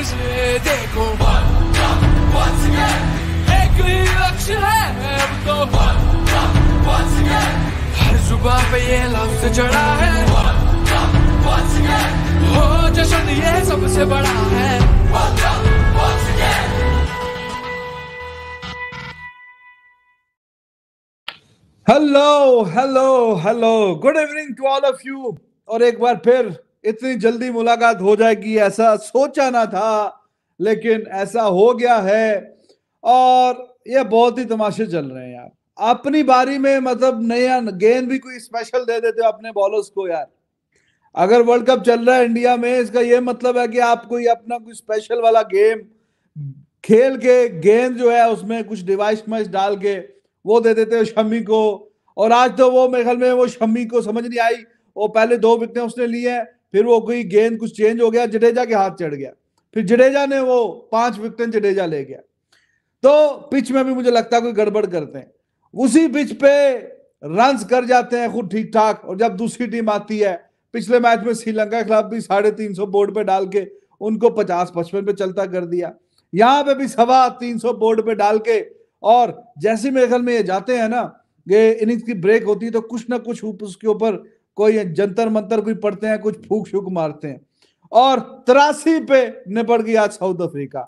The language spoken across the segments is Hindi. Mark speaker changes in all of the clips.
Speaker 1: Here's देखो once again एक ही लक्ष्य है तो once again हर सुबह पे ये लफ्ज चढ़ा है once again हो जश्न ये सबसे बड़ा है once again
Speaker 2: hello hello hello good evening to all of you और एक बार फिर इतनी जल्दी मुलाकात हो जाएगी ऐसा सोचा ना था लेकिन ऐसा हो गया है और ये बहुत ही तमाशे चल रहे हैं यार अपनी बारी में मतलब नया गेंद भी कोई स्पेशल दे देते हो अपने बॉलर्स को यार अगर वर्ल्ड कप चल रहा है इंडिया में इसका यह मतलब है कि आप कोई अपना कोई स्पेशल वाला गेम खेल के गेंद जो है उसमें कुछ डिवाइस मैच डाल के वो दे देते हो शमी को और आज तो वो मेरे ख्याल में वो शमी को समझ नहीं आई वो पहले दो विकटें उसने लिए हैं फिर वो कोई गेंद कुछ चेंज हो गया जडेजा के हाथ चढ़ गया फिर जडेजा ने वो पांच विकेट जडेजा ले गया तो पिच में भी मुझे लगता है कोई गड़बड़ करते हैं उसी पिच पे रन कर जाते हैं खुद ठीक ठाक और जब दूसरी टीम आती है पिछले मैच में श्रीलंका के खिलाफ भी साढ़े तीन सौ बोर्ड पे डाल के उनको पचास पचपन पे चलता कर दिया यहाँ पे भी सवा तीन सौ बोर्ड पे डाल के और जैसे मेरे ख्याल में ये जाते हैं ना ये इनिंग्स की ब्रेक होती है तो कुछ ना कुछ उसके ऊपर कोई जंतर मंतर कोई पढ़ते हैं कुछ फूक शूक मारते हैं और त्रासी पे निपट गया साउथ अफ्रीका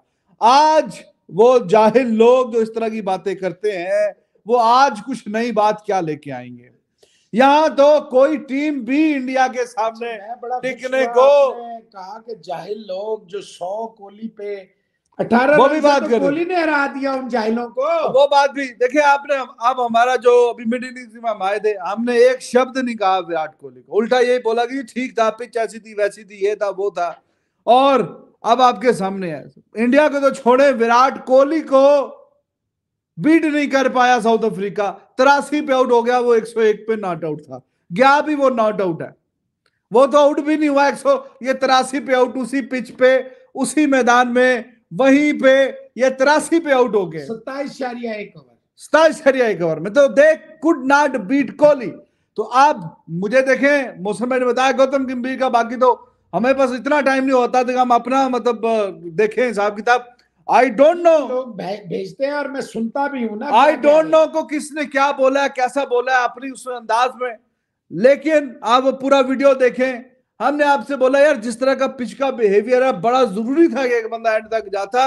Speaker 2: आज वो जाहिल लोग जो इस तरह की बातें करते हैं वो आज कुछ नई बात क्या लेके आएंगे यहाँ तो कोई टीम भी इंडिया के सामने
Speaker 1: टिकने को कहा कि जाहिल लोग जो सौ कोली पे अठारह वो भी बात तो कोहली ने हरा दिया उन जाहिलों
Speaker 2: को वो बात भी देखिए आपने आप हमारा जो अभी मिड इनिंग्स आए थे हमने एक शब्द नहीं कहा विराट कोहली को उल्टा यही बोला कि ठीक था पिच ऐसी थी वैसी थी ये था वो था और अब आपके सामने है इंडिया को तो छोड़े विराट कोहली को बीट नहीं कर पाया साउथ अफ्रीका तिरासी पे आउट हो गया वो 101 पे नॉट आउट था गया भी वो नॉट आउट है वो तो आउट भी नहीं हुआ 100 ये तिरासी पे आउट उसी पिच पे उसी मैदान में वहीं पे ये तिरासी पे आउट हो गए सत्ताईस एक ओवर एक ओवर में तो देख कुड नॉट बीट कोहली तो आप मुझे देखें मौसम ने बताया गौतम गंभीर का बाकी तो हमारे पास इतना टाइम नहीं होता था हम अपना मतलब देखें हिसाब किताब आई डोंट नो
Speaker 1: भेजते हैं और मैं सुनता भी हूं ना आई डोंट
Speaker 2: नो को किसने क्या बोला है कैसा बोला है अपनी उस अंदाज में लेकिन आप पूरा वीडियो देखें हमने आपसे बोला यार जिस तरह का पिच का बिहेवियर है बड़ा जरूरी था कि एक बंदा एंड तक जाता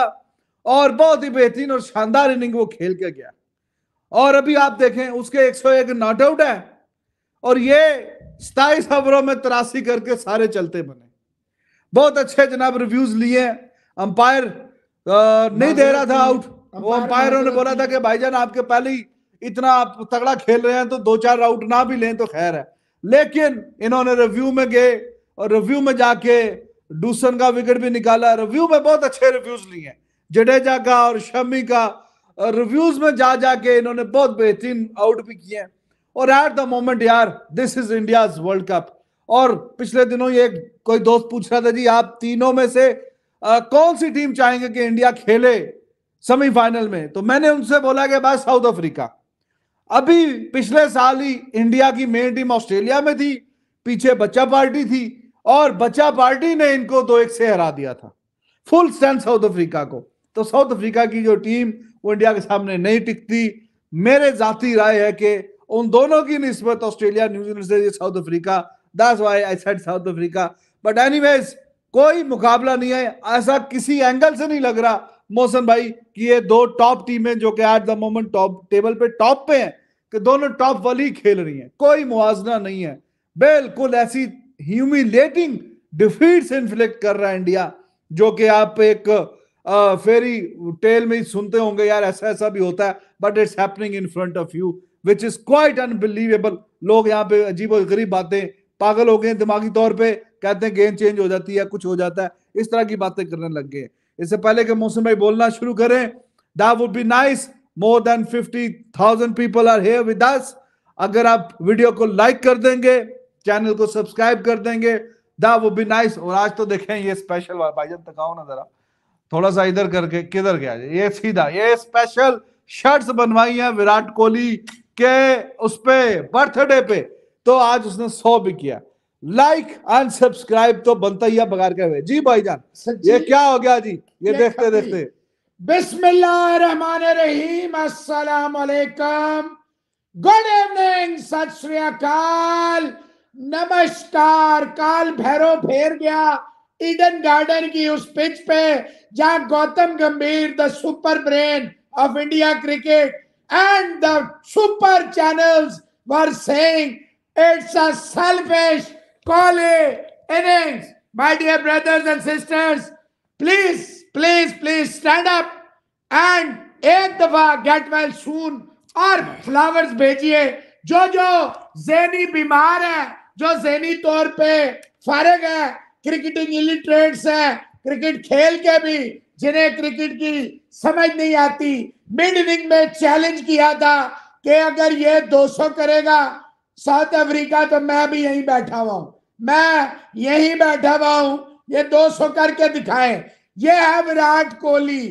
Speaker 2: और बहुत ही बेहतरीन और शानदार इनिंग वो खेल के गया और अभी आप देखें उसके 101 नॉट आउट है और ये सताइस ओवरों में तरासी करके सारे चलते बने बहुत अच्छे जनाब रिव्यूज लिए अंपायर नहीं दे रहा था आउट वो अंपायरों ने बोला था कि भाईजान आपके पहले ही इतना आप तगड़ा खेल रहे हैं तो दो चार आउट ना भी लें तो खैर है लेकिन इन्होंने रिव्यू में गए और रिव्यू में जाके डूसन का विकेट भी निकाला रिव्यू में बहुत अच्छे रिव्यूज लिए हैं जडेजा का और शमी का रिव्यूज में जा जाके इन्होंने बहुत बेहतरीन आउट भी किए हैं और एट द मोमेंट यार this is India World Cup और पिछले दिनों ये कोई दोस्त पूछ रहा था जी आप तीनों में से आ, कौन सी टीम चाहेंगे कि इंडिया खेले सेमीफाइनल में तो मैंने उनसे बोला कि बस साउथ अफ्रीका अभी पिछले साल ही इंडिया की मेन टीम ऑस्ट्रेलिया में थी पीछे बच्चा पार्टी थी और बचा पार्टी ने इनको दो तो एक से हरा दिया था फुल स्टैंड साउथ अफ्रीका को तो साउथ अफ्रीका की जो टीम वो इंडिया के सामने नहीं टिकती मेरे जाती राय है कि उन दोनों की नस्बत ऑस्ट्रेलिया न्यूजीलैंड से South Africa that's why I said South Africa but anyways कोई मुकाबला नहीं है ऐसा किसी एंगल से नहीं लग रहा मोहसन भाई कि ये दो टॉप टीमें जो कि at the moment top table पे टॉप पे हैं कि दोनों टॉप वाली खेल रही हैं कोई मुआजना नहीं है बिल्कुल ऐसी ह्यूमिलेटिंग डिफीट्स इन्फ्लेक्ट कर रहा है इंडिया जो कि आप एक फेरी टेल में ही सुनते होंगे यार ऐसा ऐसा भी होता है but it's happening in front of you which is quite unbelievable लोग यहाँ पे अजीब और गरीब बातें पागल हो गए दिमागी तौर पे कहते हैं गेम चेंज हो जाती है कुछ हो जाता है इस तरह की बातें करने लग गए इससे पहले के मौसम भाई बोलना शुरू करें that would be nice more than fifty thousand people are here with us अगर आप वीडियो को लाइक कर देंगे चैनल को सब्सक्राइब कर देंगे दा वो भी नाइस और आज तो देखें ये स्पेशल वाला भाई जब तक आओ ना जरा थोड़ा सा इधर करके किधर गया ये सीधा ये स्पेशल शर्ट्स बनवाई है विराट कोहली के उस पे बर्थडे पे तो आज उसने सो भी किया लाइक एंड सब्सक्राइब तो बनता ही है बगैर के हुए जी भाई जान ये क्या हो गया जी ये, ये देखते देखते
Speaker 1: बिस्मिल्लाहिर्रहमानिर्रहीम अस्सलाम वालेकुम गुड इवनिंग सत श्री अकाल नमस्कार काल भैरव फेर गया इडन गार्डन की उस पिच पे जहां Gautam Gambhir the super brain of India cricket and the super channels were saying it's a selfish call innings my dear brothers and sisters please please please stand up and एक दफा गेट वेल सून और फ्लावर्स भेजिए जो जो जेनी बीमार है जो जहनी तौर पे फारग है क्रिकेटिंग इलिटरेट्स है क्रिकेट खेल के भी जिन्हें क्रिकेट की समझ नहीं आती मिड इनिंग में चैलेंज किया था कि अगर ये 200 करेगा साउथ अफ्रीका तो मैं भी यहीं बैठा हुआ हूं मैं यहीं बैठा हुआ हूं ये 200 करके दिखाए ये है विराट कोहली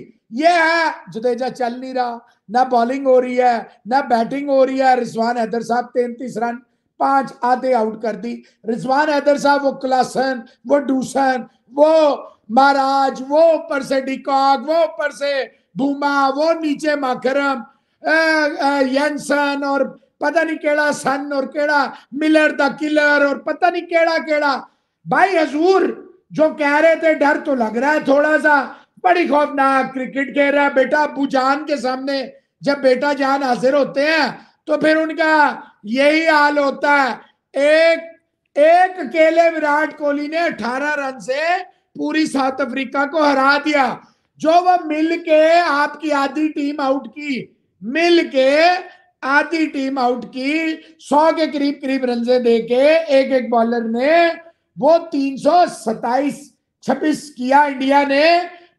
Speaker 1: ये है जडेजा चल नहीं रहा ना बॉलिंग हो रही है ना बैटिंग हो रही है रिजवान हैदर साहब तैंतीस रन पांच आधे आउट कर दी रिजवान हैदर साहब वो क्लासन वो डूसन वो महाराज वो ऊपर से डिकॉक वो ऊपर से भूमा वो नीचे माखरम यंसन और पता नहीं केड़ा सन और केड़ा मिलर द किलर और पता नहीं केड़ा केड़ा भाई हजूर जो कह रहे थे डर तो लग रहा है थोड़ा सा बड़ी खौफनाक क्रिकेट खेल रहा है बेटा अबू जान के सामने जब बेटा जान हाजिर होते हैं तो फिर उनका यही हाल होता है एक एक अकेले विराट कोहली ने 18 रन से पूरी साउथ अफ्रीका को हरा दिया जो वह मिल के आपकी आधी टीम आउट की मिल के आधी टीम आउट की सौ के करीब करीब रन दे के एक एक बॉलर ने वो तीन सौ सताइस छब्बीस किया इंडिया ने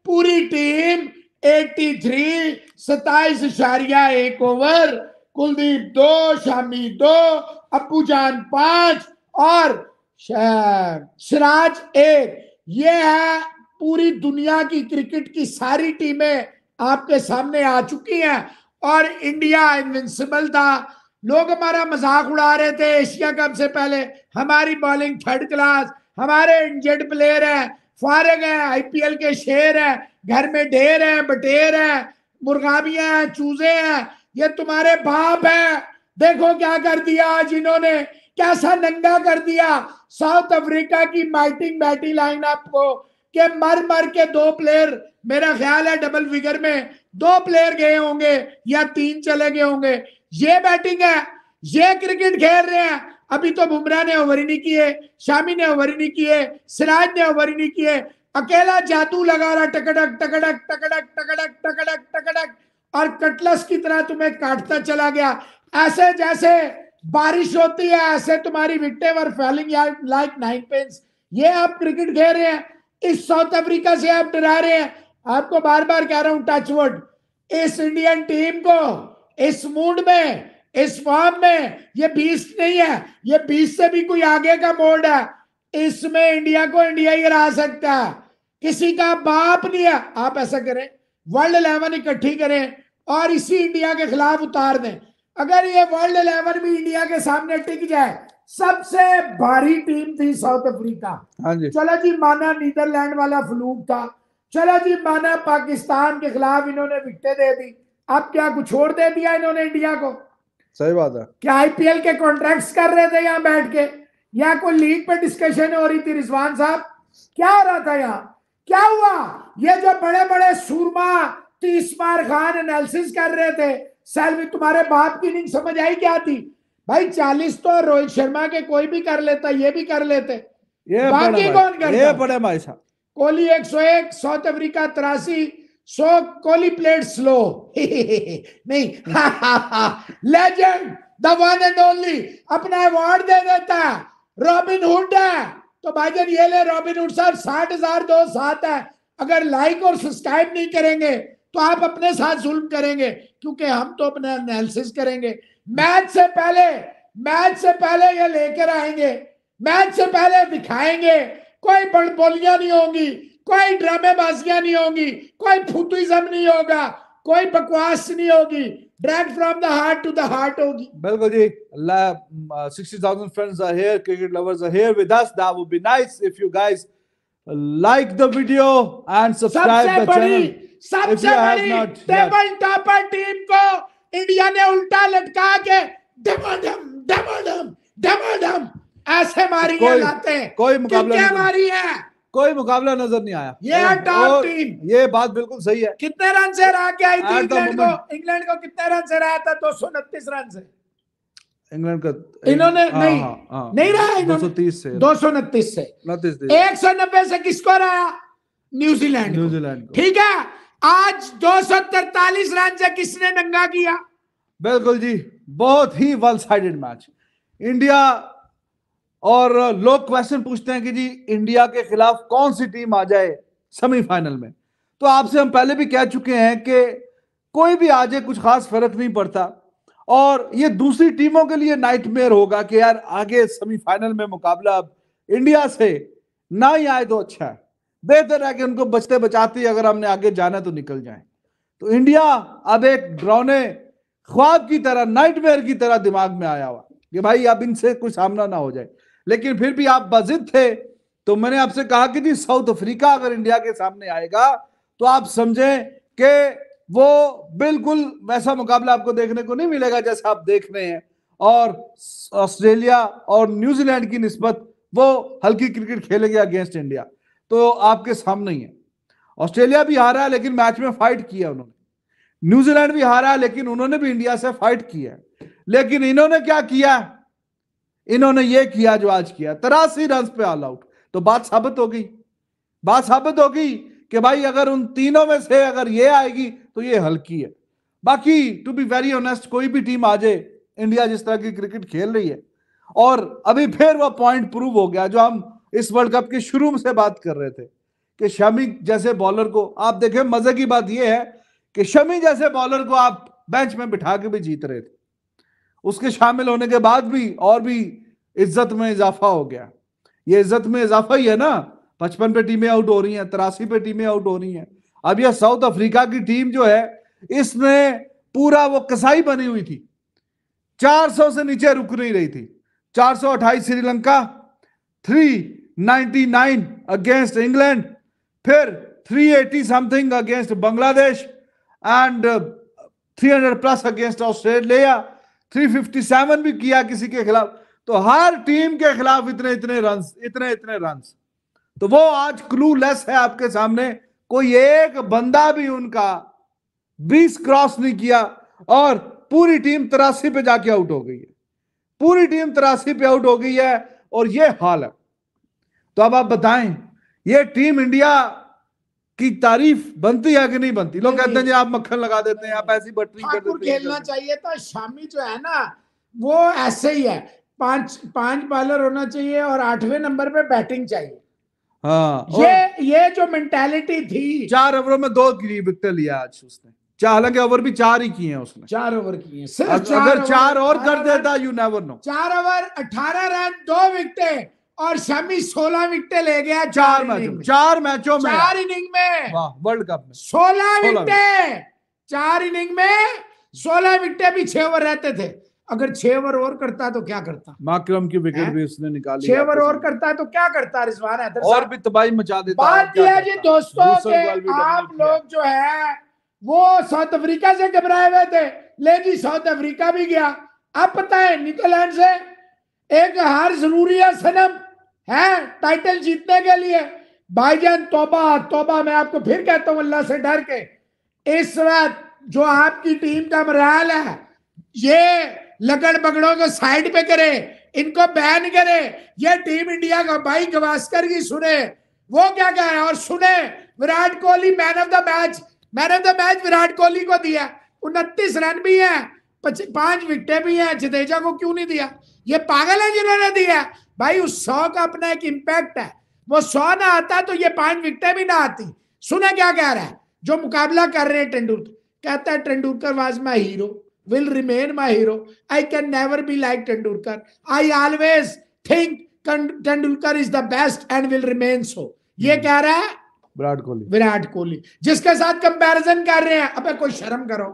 Speaker 1: पूरी टीम 83 सताइस इशारिया एक ओवर कुलदीप दो शामी दो अबू जान पांच और सिराज एक ये है पूरी दुनिया की क्रिकेट की सारी टीमें आपके सामने आ चुकी हैं और इंडिया इनविंसिबल था लोग हमारा मजाक उड़ा रहे थे एशिया कप से पहले हमारी बॉलिंग थर्ड क्लास हमारे इंजर्ड प्लेयर है फारग है आईपीएल के शेर है घर में ढेर है बटेर है मुर्गाबियां हैं चूजे हैं ये तुम्हारे बाप है देखो क्या कर दिया आज इन्होंने कैसा नंगा कर दिया साउथ अफ्रीका की माइटिंग बैटी लाइनअप को के मर मर के दो प्लेयर मेरा ख्याल है डबल फिगर में दो प्लेयर गए होंगे या तीन चले गए होंगे ये बैटिंग है ये क्रिकेट खेल रहे हैं अभी तो बुमराह ने ओवर ही नहीं किए शामी ने ओवर ही नहीं किए सिराज ने ओवर ही नहीं किए अकेला जादू लगा रहा टकडक टकडक टकडक टकडक टकडक टकडक और कटलस की तरह तुम्हें काटता चला गया ऐसे जैसे बारिश होती है ऐसे तुम्हारी wickets were falling like nine pins ये आप क्रिकेट खेल रहे हैं इस साउथ अफ्रीका से आप डरा रहे हैं आपको बार बार कह रहा हूं टचवुड इस इंडियन टीम को इस मूड में इस फॉर्म में ये बीस नहीं है ये बीस से भी कोई आगे का मोड है इसमें इंडिया को इंडिया ही हरा सकता है किसी का बाप नहीं है आप ऐसा करें वर्ल्ड इलेवन इकट्ठी करें और इसी इंडिया के खिलाफ उतार दें अगर ये वर्ल्ड इलेवन भी इंडिया के सामने टिक जाए सबसे भारी टीम थी साउथ हाँ अफ्रीका चलो जी माना नीदरलैंड वाला फ्लूक था चलो जी माना पाकिस्तान के खिलाफ इन्होंने विकटे दे दी अब क्या कुछ छोड़ दे दिया इन्होंने इंडिया को सही बात है क्या आईपीएल के कॉन्ट्रैक्ट्स कर रहे थे यहाँ बैठ के या कोई लीग पे डिस्कशन हो रही थी रिजवान साहब क्या हो रहा था यहाँ क्या हुआ ये जो बड़े बड़े सूरमा तो बार खान एनालिसिस कर रहे थे सर भी तुम्हारे बाप की इनिंग समझ आई क्या थी भाई चालीस तो रोहित शर्मा के कोई भी कर लेता ये भी कर लेते ये बाकी कौन कर ये पड़े भाई साहब कोहली 101 साउथ अफ्रीका तिरासी सो कोहली प्लेट स्लो नहीं legend the one and only अपना अवार्ड दे देता है रॉबिन हुड है तो भाईजान ये ले रॉबिन हुड साहब साठ हजार दो सात है अगर लाइक और सब्सक्राइब नहीं करेंगे तो आप अपने साथ जुल्म करेंगे क्योंकि हम तो अपने एनालिसिस करेंगे मैच से पहले मैच से पहले ये लेकर आएंगे मैच से पहले दिखाएंगे कोई बड़बोलियां नहीं होंगी कोई ड्रामेबाजियां नहीं होंगी कोई फुतुइज्म नहीं होगा कोई बकवास नहीं होगी direct from the heart to the heart होगी
Speaker 2: बिल्कुल जी 60000 friends are here cricket lovers are here with us that would be nice if you guys like the video and subscribe the channel सबसे बड़ी टेबल
Speaker 1: टॉपर टीम को इंडिया ने उल्टा लटका के दमोदम दमोदम दमोदम ऐसे मारी है लाते हैं कोई मुकाबला मारी है
Speaker 2: कोई मुकाबला नजर नहीं आया ये टॉप टीम ये बात बिल्कुल सही है कितने रन से हरा के आई थी इंग्लैंड को
Speaker 1: इंग्लैंड को कितने रन से रहा था दो सौ उनतीस रन से इंग्लैंड का इन्होंने हाँ, नहीं हाँ, हाँ। नहीं रहा दो सौ तीस से दो सौ उनतीस से उनतीस एक सौ नब्बे से किसको रहा न्यूजीलैंड न्यूजीलैंड ठीक है आज दो सौ तरतालीस राज्य किसने दंगा किया बिल्कुल जी बहुत ही वन साइडेड मैच
Speaker 2: इंडिया और लोग क्वेश्चन पूछते हैं कि जी इंडिया के खिलाफ कौन सी टीम आ जाए सेमीफाइनल में तो आपसे हम पहले भी कह चुके हैं कि कोई भी आ जाए कुछ खास फर्क नहीं पड़ता और ये दूसरी टीमों के लिए नाइटमेयर होगा कि यार आगे सेमीफाइनल में मुकाबला अब इंडिया से ना ही आए तो अच्छा है बेहतर है कि उनको बचते बचाते अगर हमने आगे जाना तो निकल जाए तो इंडिया अब एक ड्रौने ख्वाब की तरह नाइटमेयर की तरह दिमाग में आया हुआ कि भाई अब इनसे कोई सामना ना हो जाए लेकिन फिर भी आप बजिद थे तो मैंने आपसे कहा कि जी साउथ अफ्रीका अगर इंडिया के सामने आएगा तो आप समझें कि वो बिल्कुल वैसा मुकाबला आपको देखने को नहीं मिलेगा जैसा आप देख रहे हैं और ऑस्ट्रेलिया और न्यूजीलैंड की नस्बत वो हल्की क्रिकेट खेलेंगे अगेंस्ट इंडिया तो आपके सामने ही है ऑस्ट्रेलिया भी हारा है लेकिन मैच में फाइट किया उन्होंने न्यूजीलैंड भी हारा है लेकिन उन्होंने भी इंडिया से फाइट किया है लेकिन इन्होंने क्या किया इन्होंने ये किया जो आज किया तिरासी रन पे ऑल आउट तो बात साबित हो गई बात साबित हो गई कि भाई अगर उन तीनों में से अगर ये आएगी तो ये हल्की है बाकी टू बी वेरी ऑनेस्ट कोई भी टीम आ जाए इंडिया जिस तरह की क्रिकेट खेल रही है और अभी फिर वह पॉइंट प्रूव हो गया जो हम इस वर्ल्ड कप के शुरू से बात कर रहे थे कि शमी जैसे बॉलर को आप देखें मजे की बात यह है कि शमी जैसे बॉलर को आप बेंच में बिठा के भी जीत रहे थे उसके शामिल होने के बाद भी और भी इज्जत में इजाफा हो गया ये इज्जत में इजाफा ही है ना पचपन पे टीमें आउट हो रही हैं तिरासी पे टीमें आउट हो रही हैं अब यह साउथ अफ्रीका की टीम जो है इसने पूरा वो कसाई बनी हुई थी 400 से नीचे रुक नहीं रही थी चार श्रीलंका थ्री 99 अगेंस्ट इंग्लैंड फिर 380 something against Bangladesh and 300 plus against Australia 357 भी किया किसी के खिलाफ तो हर टीम के खिलाफ इतने इतने रन इतने इतने रन तो वो आज क्लू लेस है आपके सामने कोई एक बंदा भी उनका बीस क्रॉस नहीं किया और पूरी टीम तिरासी पे जाके आउट हो गई है पूरी टीम तिरासी पे आउट हो गई है और ये हाल है तो अब आप बताएं ये टीम इंडिया की तारीफ बनती है कि नहीं बनती लोग कहते हैं आप मक्खन लगा
Speaker 1: देते हैं आप ऐसी बटरी कर देते खेलना चाहिए था शामी जो है ना वो ऐसे ही है पांच पांच बॉलर होना चाहिए और आठवें नंबर पे बैटिंग चाहिए
Speaker 2: हाँ ये
Speaker 1: ये जो मेंटेलिटी थी चार ओवरों में दो विकेट लिया आज उसने चार
Speaker 2: हालांकि ओवर भी चार ही किए हैं उसने चार ओवर किए सिर्फ अगर चार और कर देता यू नेवर नो
Speaker 1: चार ओवर अठारह रन दो विकेट और शमी सोलह विकेट ले गया चार मैचों चार मैचों में चार इनिंग में वर्ल्ड कप में सोलह विकेट चार इनिंग में सोलह विकेट भी छह ओवर रहते थे अगर छह ओवर और करता तो क्या करता
Speaker 2: माक्रम की विकेट भी उसने निकाली छह ओवर और
Speaker 1: करता तो क्या करता रिजवान है और भी तबाही मचा देता बात यह जी दोस्तों के आप लोग जो है वो साउथ अफ्रीका से घबराए हुए थे लेकिन साउथ अफ्रीका भी गया अब पता है न्यूजीलैंड से एक हार जरूरी है सनम है टाइटल जीतने के लिए भाईजान तोबा तोबा मैं आपको फिर कहता हूं अल्लाह से डर के इस वक्त जो आपकी टीम का मराल है ये लकड़ बगड़ों को साइड पे करे इनको बैन करे ये टीम इंडिया का भाई गवास्कर की सुने वो क्या कह रहा है और सुने Virat Kohli man of the match man of the match Virat Kohli को दिया उनतीस रन भी है पांच विकटे भी हैं जडेजा को क्यों नहीं दिया ये पागल है जिन्होंने दिया भाई उस सौ का अपना एक इम्पैक्ट है वो सौ ना आता तो ये पांच विकटें भी ना आती सुना क्या कह रहा है जो मुकाबला कर रहे हैं टेंडुलकर कहता है Tendulkar was my hero will remain my hero I can never be like Tendulkar I always think Tendulkar is the best and will remain so ये हम्म। कह रहा है विराट कोहली विराट कोहली जिसके साथ कंपैरिजन कर रहे हैं अबे कोई शर्म करो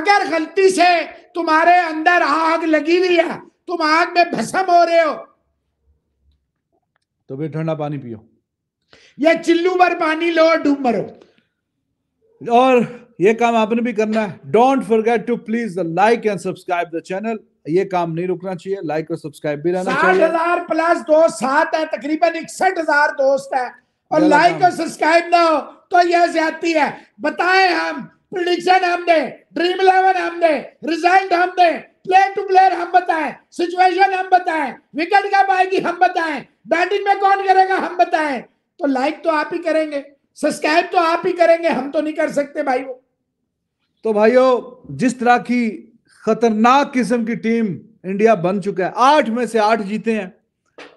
Speaker 1: अगर गलती से तुम्हारे अंदर आग लगी हुई है तुम आग में भस्म हो रहे हो
Speaker 2: तो फिर ठंडा पानी पियो
Speaker 1: या चिल्लू भर पानी लो डूब मरो और ये काम
Speaker 2: आपने भी करना है don't forget to please the like and subscribe the channel ये काम नहीं रुकना चाहिए लाइक और सब्सक्राइब भी रहना चाहिए हजार
Speaker 1: प्लस दोस्त सात है तकरीबन इकसठ हजार दोस्त है और लाइक और सब्सक्राइब ना हो तो यह ज्यादा है बताएं हम प्रिडिक्शन हम दे ड्रीम इलेवन हम दे रिजल्ट हम दे प्लेयर टू प्लेयर हम बताएं सिचुएशन हम बताएं विकेट कब आएगी हम बताएं बैटिंग में कौन करेगा हम बताएं तो लाइक तो आप ही करेंगे सब्सक्राइब तो आप ही करेंगे हम तो नहीं कर सकते भाई तो
Speaker 2: भाइयों जिस तरह की खतरनाक किस्म की टीम इंडिया बन चुका है आठ में से आठ जीते हैं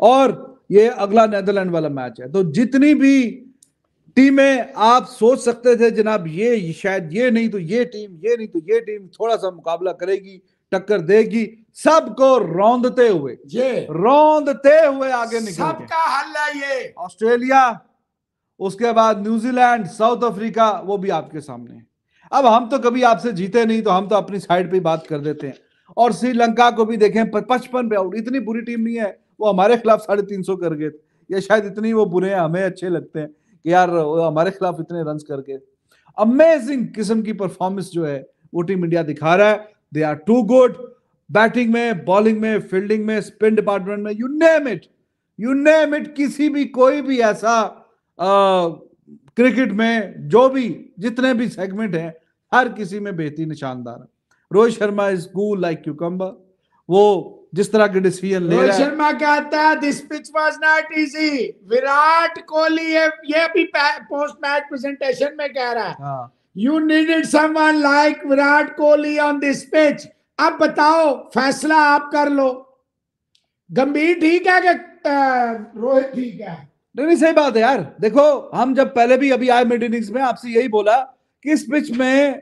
Speaker 2: और ये अगला नेदरलैंड वाला मैच है तो जितनी भी टीमें आप सोच सकते थे जनाब ये शायद ये नहीं तो ये टीम ये नहीं तो ये टीम थोड़ा सा मुकाबला करेगी टक्कर देगी सबको रौंदते हुए ये रौंदते हुए आगे निकल सबका
Speaker 1: है ये
Speaker 2: ऑस्ट्रेलिया उसके बाद न्यूजीलैंड साउथ अफ्रीका वो भी आपके सामने है अब हम तो कभी आपसे जीते नहीं तो हम तो अपनी साइड पे बात कर देते हैं और श्रीलंका को भी देखें पचपन पे आउट इतनी बुरी टीम नहीं है वो हमारे खिलाफ साढ़े तीन सौ कर गए थे या शायद इतनी वो बुरे हैं हमें अच्छे लगते हैं कि यार हमारे खिलाफ इतने रन कर गए अमेजिंग किस्म की परफॉर्मेंस जो है वो टीम इंडिया दिखा रहा है they are too good batting में बॉलिंग में फील्डिंग में स्पिन डिपार्टमेंट में you name it you name it किसी भी कोई भी ऐसा क्रिकेट में जो भी जितने भी सेगमेंट हैं हर किसी में बेहतरीन शानदार है Rohit Sharma is cool like cucumber वो जिस तरह के डिसीजन ले रोहित शर्मा
Speaker 1: कहता है this pitch was not easy Virat Kohli ये भी पोस्ट मैच प्रेजेंटेशन में कह रहा है हाँ। You needed someone like Virat Kohli on this pitch अब बताओ फैसला आप कर लो गंभीर ठीक है कि रोहित ठीक है नहीं नहीं सही बात है यार देखो
Speaker 2: हम जब पहले भी अभी आए मिड इनिंग्स में आपसे यही बोला कि इस पिच में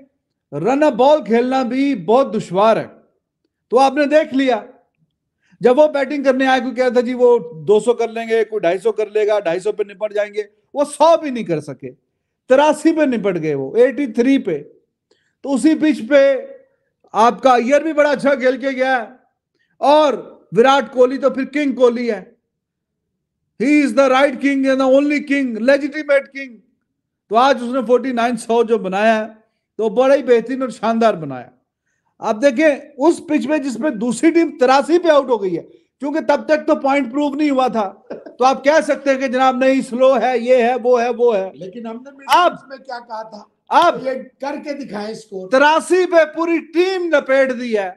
Speaker 2: रन अ बॉल खेलना भी बहुत दुश्वार है तो आपने देख लिया जब वो बैटिंग करने आए कोई कहता जी वो 200 कर लेंगे कोई 250 कर लेगा 250 पे निपट जाएंगे वो 100 भी नहीं कर सके तिरासी पे निपट गए वो 83 पे तो उसी पिच पे आपका अयर भी बड़ा अच्छा खेल के गया है और विराट कोहली तो फिर किंग कोहली है he is the right king and the only king legitimate king तो आज उसने फोर्टी नाइन सौ जो बनाया है तो बड़ा ही बेहतरीन और शानदार बनाया आप देखें उस पिच में जिसमें दूसरी टीम तिरासी पे आउट हो गई है क्योंकि तब तक तो पॉइंट प्रूव नहीं हुआ था तो आप कह सकते हैं कि जनाब नहीं स्लो है ये है वो है वो है लेकिन हमने
Speaker 1: आप में क्या कहा था आप ये करके दिखाए इसको तिरासी
Speaker 2: पे पूरी टीम लपेट दी है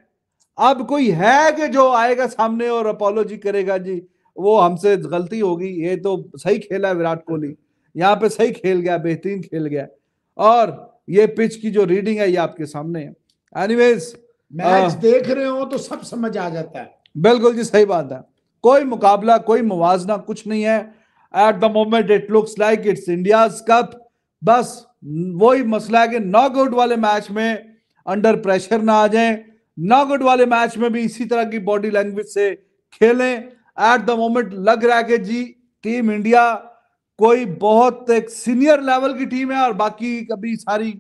Speaker 2: अब कोई है कि जो आएगा सामने और अपोलोजी करेगा जी वो हमसे गलती होगी ये तो सही खेला है विराट कोहली यहाँ पे सही खेल गया बेहतरीन खेल गया और ये पिच की जो रीडिंग है ये आपके सामने है एनीवेज मैच आ, देख रहे हो तो सब समझ आ जाता है बिल्कुल जी सही बात है कोई मुकाबला कोई मुवजना कुछ नहीं है at the moment it looks like it's India cup बस वही मसला है कि नॉकआउट वाले मैच में अंडर प्रेशर ना आ जाए नॉकआउट वाले मैच में भी इसी तरह की बॉडी लैंग्वेज से खेलें एट द मोमेंट लग रहा है कि जी टीम इंडिया कोई बहुत एक सीनियर लेवल की टीम है और बाकी कभी सारी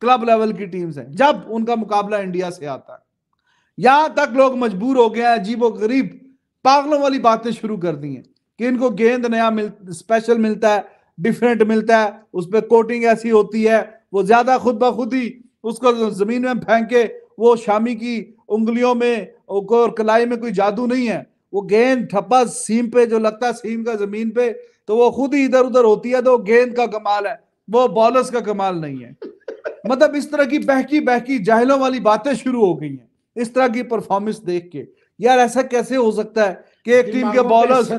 Speaker 2: क्लब लेवल की टीम्स हैं जब उनका मुकाबला इंडिया से आता है यहां तक लोग मजबूर हो गए हैं अजीब गरीब पागलों वाली बातें शुरू कर दी हैं कि इनको गेंद नया मिल स्पेशल मिलता है डिफरेंट मिलता है उस पर कोटिंग ऐसी होती है वो ज्यादा खुद ब खुद ही उसको जमीन में फेंक के वो शामी की उंगलियों में और कलाई में कोई जादू नहीं है वो गेंद ठप्पा सीम पे जो लगता है सीम का जमीन पे तो वो खुद ही इधर उधर होती है तो गेंद का कमाल है वो बॉलर्स का कमाल नहीं है मतलब इस तरह की बहकी बहकी जाहिलों वाली बातें शुरू हो गई हैं इस तरह की परफॉर्मेंस देख के यार ऐसा कैसे हो सकता है कि एक टीम के बॉलर्स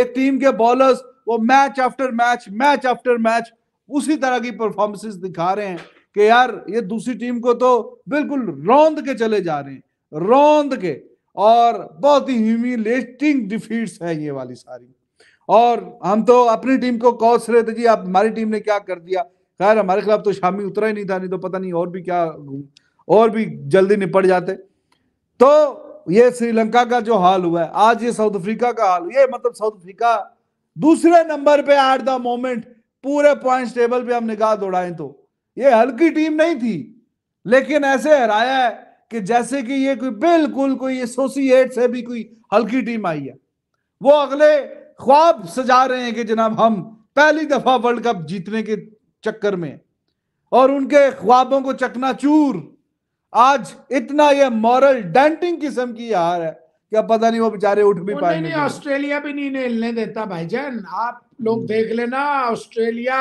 Speaker 2: एक टीम के बॉलर्स वो match after match match after match उसी तरह की परफॉर्मेंसेस दिखा रहे हैं कि यार ये दूसरी टीम को तो बिल्कुल रौंद के चले जा रहे हैं रौंद के और बहुत ही ह्यूमिलेटिंग डिफीट्स है ये वाली सारी और हम तो अपनी टीम को कौस रहे थे जी आप हमारी टीम ने क्या कर दिया खैर हमारे खिलाफ तो शामी उतरा ही नहीं था नहीं तो पता नहीं और भी क्या और भी जल्दी निपट जाते तो ये श्रीलंका का जो हाल हुआ है आज ये साउथ अफ्रीका का हाल ये मतलब साउथ अफ्रीका दूसरे नंबर पे एट द मोमेंट पूरे पॉइंट टेबल पे हम निगाह दौड़ाए तो ये हल्की टीम नहीं थी लेकिन ऐसे हराया है कि जैसे कि ये कोई बिल्कुल कोई एसोसिएट से भी कोई हल्की टीम आई है वो अगले ख्वाब सजा रहे हैं कि जनाब हम पहली दफा वर्ल्ड कप जीतने के चक्कर में और उनके ख्वाबों को चकना चूर
Speaker 1: आज इतना ये मॉरल डेंटिंग किस्म की यार है क्या पता नहीं वो बेचारे उठ भी पाए नहीं ऑस्ट्रेलिया भी नहीं हिलने देता भाई जान आप लोग हम्म। देख लेना ऑस्ट्रेलिया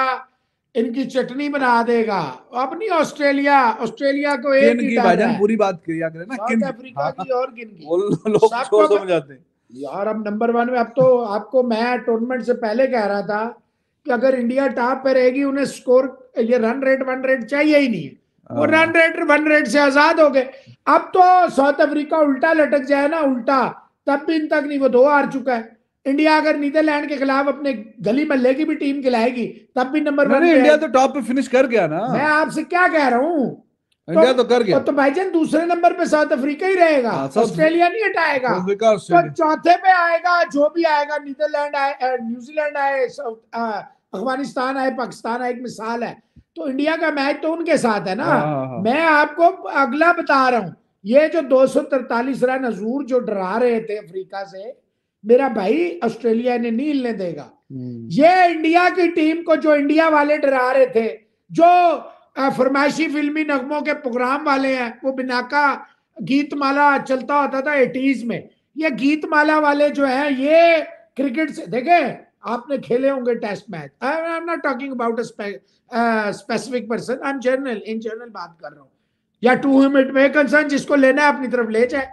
Speaker 1: इनकी चटनी बना देगा अब नहीं ऑस्ट्रेलिया ऑस्ट्रेलिया को एक ही पूरी
Speaker 2: बात किया करें ना साउथ अफ्रीका की हाँ। और किन लोग समझाते हैं
Speaker 1: यार अब नंबर वन में अब तो आपको मैं टूर्नामेंट से पहले कह रहा था कि अगर इंडिया टॉप पे रहेगी उन्हें स्कोर ये रन रेट वन रेट चाहिए ही नहीं है वो रन रेट रेट से आजाद हो गए अब तो साउथ अफ्रीका उल्टा लटक जाए ना उल्टा तब भी इन तक नहीं वो दो हार चुका है इंडिया अगर नीदरलैंड के खिलाफ अपने गली महल्ले की भी टीम खिलाएगी तब भी नंबर वन इंडिया तो
Speaker 2: टॉप पे फिनिश कर गया ना मैं
Speaker 1: आपसे क्या कह रहा हूँ इंडिया तो, तो कर गया तो जान दूसरे नंबर पे साउथ अफ्रीका ही रहेगा हाँ, ऑस्ट्रेलिया नहीं हटाएगा तो चौथे पे आएगा जो भी आएगा नीदरलैंड आए न्यूजीलैंड आए अफगानिस्तान आए पाकिस्तान आए एक मिसाल है तो इंडिया का मैच तो उनके साथ है ना हाँ, हाँ, हाँ। मैं आपको अगला बता रहा हूँ ये जो दो रन हजूर जो डरा रहे थे अफ्रीका से मेरा भाई ऑस्ट्रेलिया ने नील ने देगा हम्म। ये इंडिया की टीम को जो इंडिया वाले डरा रहे थे जो फरमाइशी फिल्मी नगमों के प्रोग्राम वाले हैं वो बिनाका गीतमाला चलता होता था एटीज में ये गीतमाला वाले जो हैं ये क्रिकेट से देखे आपने खेले होंगे test match I am not talking about specific person I am general in general बात कर रहा हूँ या टू हिम में कंसर्न जिसको लेना है अपनी तरफ ले जाए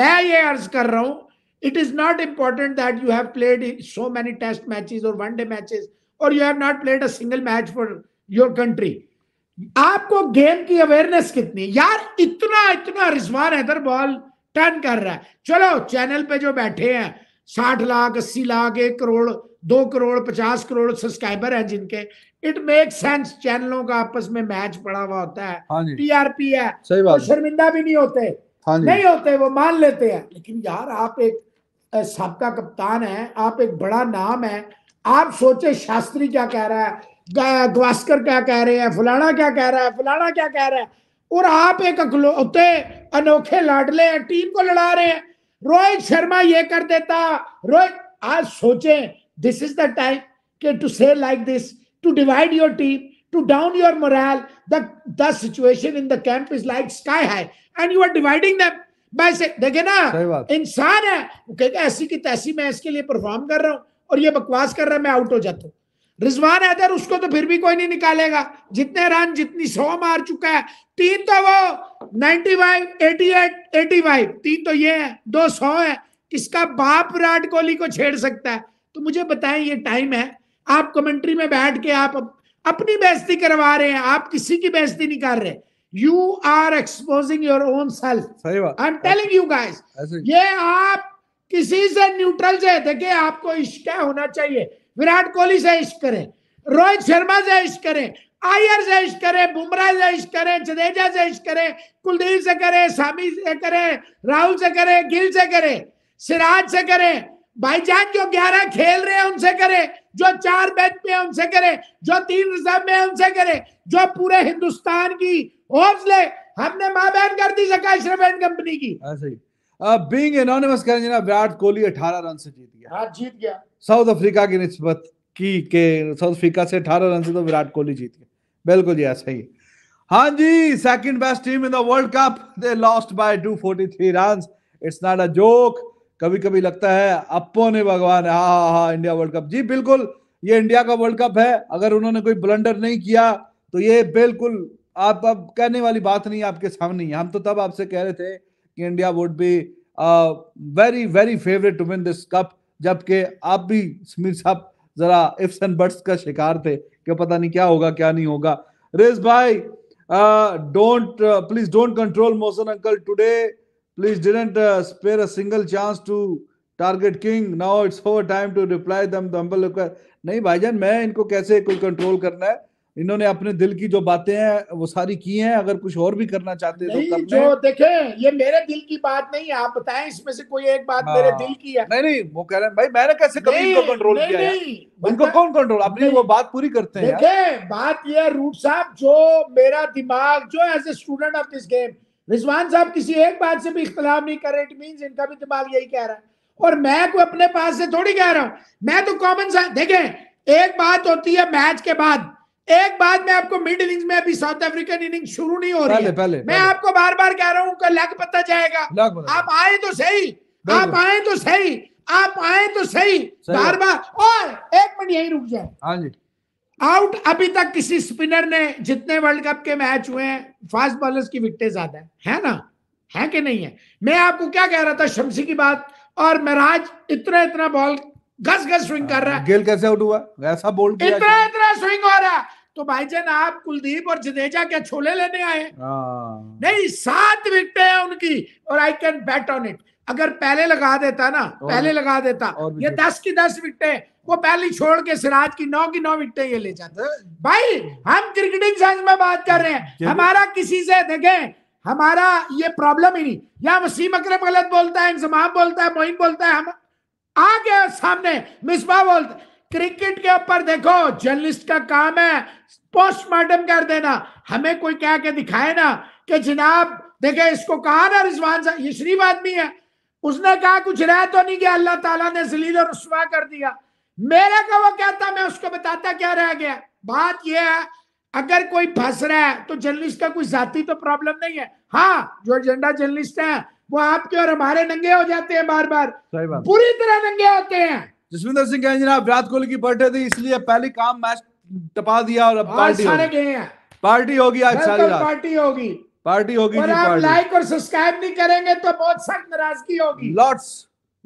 Speaker 1: मैं ये अर्ज कर रहा हूँ it is not important that you have played in so many test matches और वनडे मैचेस और you have not played a single match for your country आपको गेम की अवेयरनेस कितनी यार इतना इतना रिजवान हैदर बॉल टर्न कर रहा है चलो चैनल पे जो बैठे हैं साठ लाख अस्सी लाख एक करोड़ दो करोड़ पचास करोड़ सब्सक्राइबर है जिनके इट मेक सेंस चैनलों का आपस में मैच पड़ा हुआ होता है टीआरपी हाँ है सही बात तो शर्मिंदा भी नहीं होते हाँ नहीं होते वो मान लेते हैं लेकिन यार आप एक सबका कप्तान है आप एक बड़ा नाम है आप सोचे शास्त्री क्या कह रहा है गवास्कर क्या कह रहे हैं फुलाना क्या कह रहा है फलाना क्या कह रहा है और आप एक अकलौते अनोखे लाडले हैं टीम को लड़ा रहे हैं रोहित शर्मा ये कर देता रोहित आज सोचें दिस इज द टाइम के to say like this to your team, team to down morale. Morale the the in the camp is like sky high, and you are dividing them. मैं से देखे ना इंसान है वो कहेगा ऐसी की तैसी मैं इसके लिए परफॉर्म कर रहा हूँ और ये बकवास कर रहा है मैं आउट हो जाता हूँ रिजवान हैदर उसको तो फिर भी कोई नहीं निकालेगा जितने रन जितनी सौ मार चुका है तीन तो वो ninety five eighty eight eighty five तीन तो ये है दो सौ है किसका बाप विराट कोहली को छेड़ सकता है तो मुझे बताएं ये टाइम है आप कमेंट्री में बैठ के आप अपनी बेजती करवा रहे हैं आप किसी की बेजती नहीं कर रहे you are exposing your own self I am telling you guys ये आप किसी से न्यूट्रल से देखे आपको इश्क होना चाहिए विराट कोहली से इश्क करें रोहित शर्मा से इश्क करें आयर से इश्क करें बुमराह से इश्क करें जडेजा से इश्क करें कुलदीप से करें सामी से करें राहुल से करें गिल से करें सिराज से करें भाईजान जो ग्यारह खेल रहे हैं उनसे करें जो चार बैच पे उनसे करें जो तीन रिजर्व में उनसे करें जो पूरे हिंदुस्तान की हौसले हमने माँ बहन कर दी जकाश एंड कंपनी की
Speaker 2: हाँ, बींग एनोनिमस करें जनाब विराट कोहली 18
Speaker 1: रन से जीत गया हाँ जीत गया
Speaker 2: साउथ अफ्रीका की निस्बत की के साउथ अफ्रीका से 18 रन से तो विराट कोहली जीत गया बिल्कुल जी ऐसा हाँ, ही हाँ जी second best team in the world cup they lost by 243 runs it's not a joke कभी कभी लगता है अपो ने भगवान हा हा हा इंडिया वर्ल्ड कप जी बिल्कुल ये इंडिया का वर्ल्ड कप है अगर उन्होंने कोई ब्लंडर नहीं किया तो ये बिल्कुल आप अब कहने वाली बात नहीं आपके सामने ही हम तो तब आपसे कह रहे थे कि India would be very very favourite to win this cup जबकि आप भी समीर साहब जरा इफ्स एंड बर्ड्स का शिकार थे कि पता नहीं क्या होगा क्या नहीं होगा रेस भाई don't please don't control motion uncle today Please didn't uh, spare a single chance to it's over time to reply them the humble दम nahi नहीं भाईजान main inko kaise koi control karna hai इन्होंने अपने दिल की जो बातें हैं वो सारी की हैं अगर कुछ और भी करना चाहते हैं तो जो
Speaker 1: देखें ये मेरे दिल की बात नहीं है आप बताएं इसमें से कोई एक बात मेरे हाँ। दिल की है नहीं
Speaker 2: नहीं वो कह रहे हैं भाई मैंने कैसे कभी इनको कंट्रोल किया है उनको कौन कंट्रोल अपनी वो बात पूरी करते हैं देखें
Speaker 1: बात ये है रूट साहब जो मेरा दिमाग जो as a student of this game Rizwan साहब किसी एक बात से भी इख्तलाफ नहीं कर रहे इट मीन इनका भी दिमाग यही कह रहा है और मैं को अपने पास से थोड़ी कह रहा हूं मैं तो कॉमन सा देखें एक बात होती है मैच के बाद एक बात मैं आपको मिड इनिंग्स में अभी साउथ अफ्रीकन इनिंग शुरू नहीं हो रही पहले, पहले, मैं पहले। आपको बार बार कह रहा हूं उनका लग पता जाएगा आप आए तो सही आप आए तो सही आप आए तो सही बार बार और एक मिनट यही रुक जाए हाँ जी आउट अभी तक किसी स्पिनर ने जितने वर्ल्ड कप के मैच हुए हैं फास्ट बॉलर्स की विकटे ज्यादा है है ना है कि नहीं है मैं आपको क्या कह रहा था शमसी की बात और महराज इतना इतना बॉल गस गस स्विंग कर रहा है
Speaker 2: गेल कैसे आउट हुआ वैसा बोल इतना इतना,
Speaker 1: इतना स्विंग हो रहा है तो भाईजान आप कुलदीप और जडेजा क्या छोले लेने आए
Speaker 2: हाँ।
Speaker 1: नहीं सात विकटे हैं उनकी और I can bat on it अगर पहले लगा देता ना पहले लगा देता ये दस की दस विकटें वो पहली छोड़ के सिराज की नौ की नौ विकटे ये ले जाते भाई हम क्रिकेटिंग साइंस में बात कर रहे हैं हमारा किसी से देखें हमारा ये प्रॉब्लम ही नहीं या वसीम अक्रम गलत बोलता है इंजमाम बोलता है मोहिम बोलता है हम आ गए सामने मिसबा बोलते क्रिकेट के ऊपर देखो जर्नलिस्ट का काम है पोस्टमार्टम कर देना हमें कोई कह के दिखाए ना कि जनाब देखे इसको कहा ना रिजवान साहब ये शरीफ आदमी है उसने कहा कुछ रह तो नहीं गया अल्लाह ताला ने जलील और रसवा कर दिया मेरे को वो कहता मैं उसको बताता क्या रह गया बात यह है अगर कोई फंस रहा है तो जर्नलिस्ट का कोई जाति तो प्रॉब्लम नहीं है हाँ जो एजेंडा जर्नलिस्ट है वो आपके और हमारे नंगे हो जाते हैं बार बार पूरी तरह नंगे होते हैं जसविंदर सिंह कहें जनाब विराट कोहली की बर्थडे थी इसलिए पहले काम मैच
Speaker 2: टपा दिया और अब पार्टी सारे गए हैं पार्टी होगी आज सारी रात
Speaker 1: पार्टी होगी
Speaker 2: पार्टी होगी आप लाइक
Speaker 1: और सब्सक्राइब नहीं करेंगे तो बहुत सख्त नाराजगी होगी
Speaker 2: lots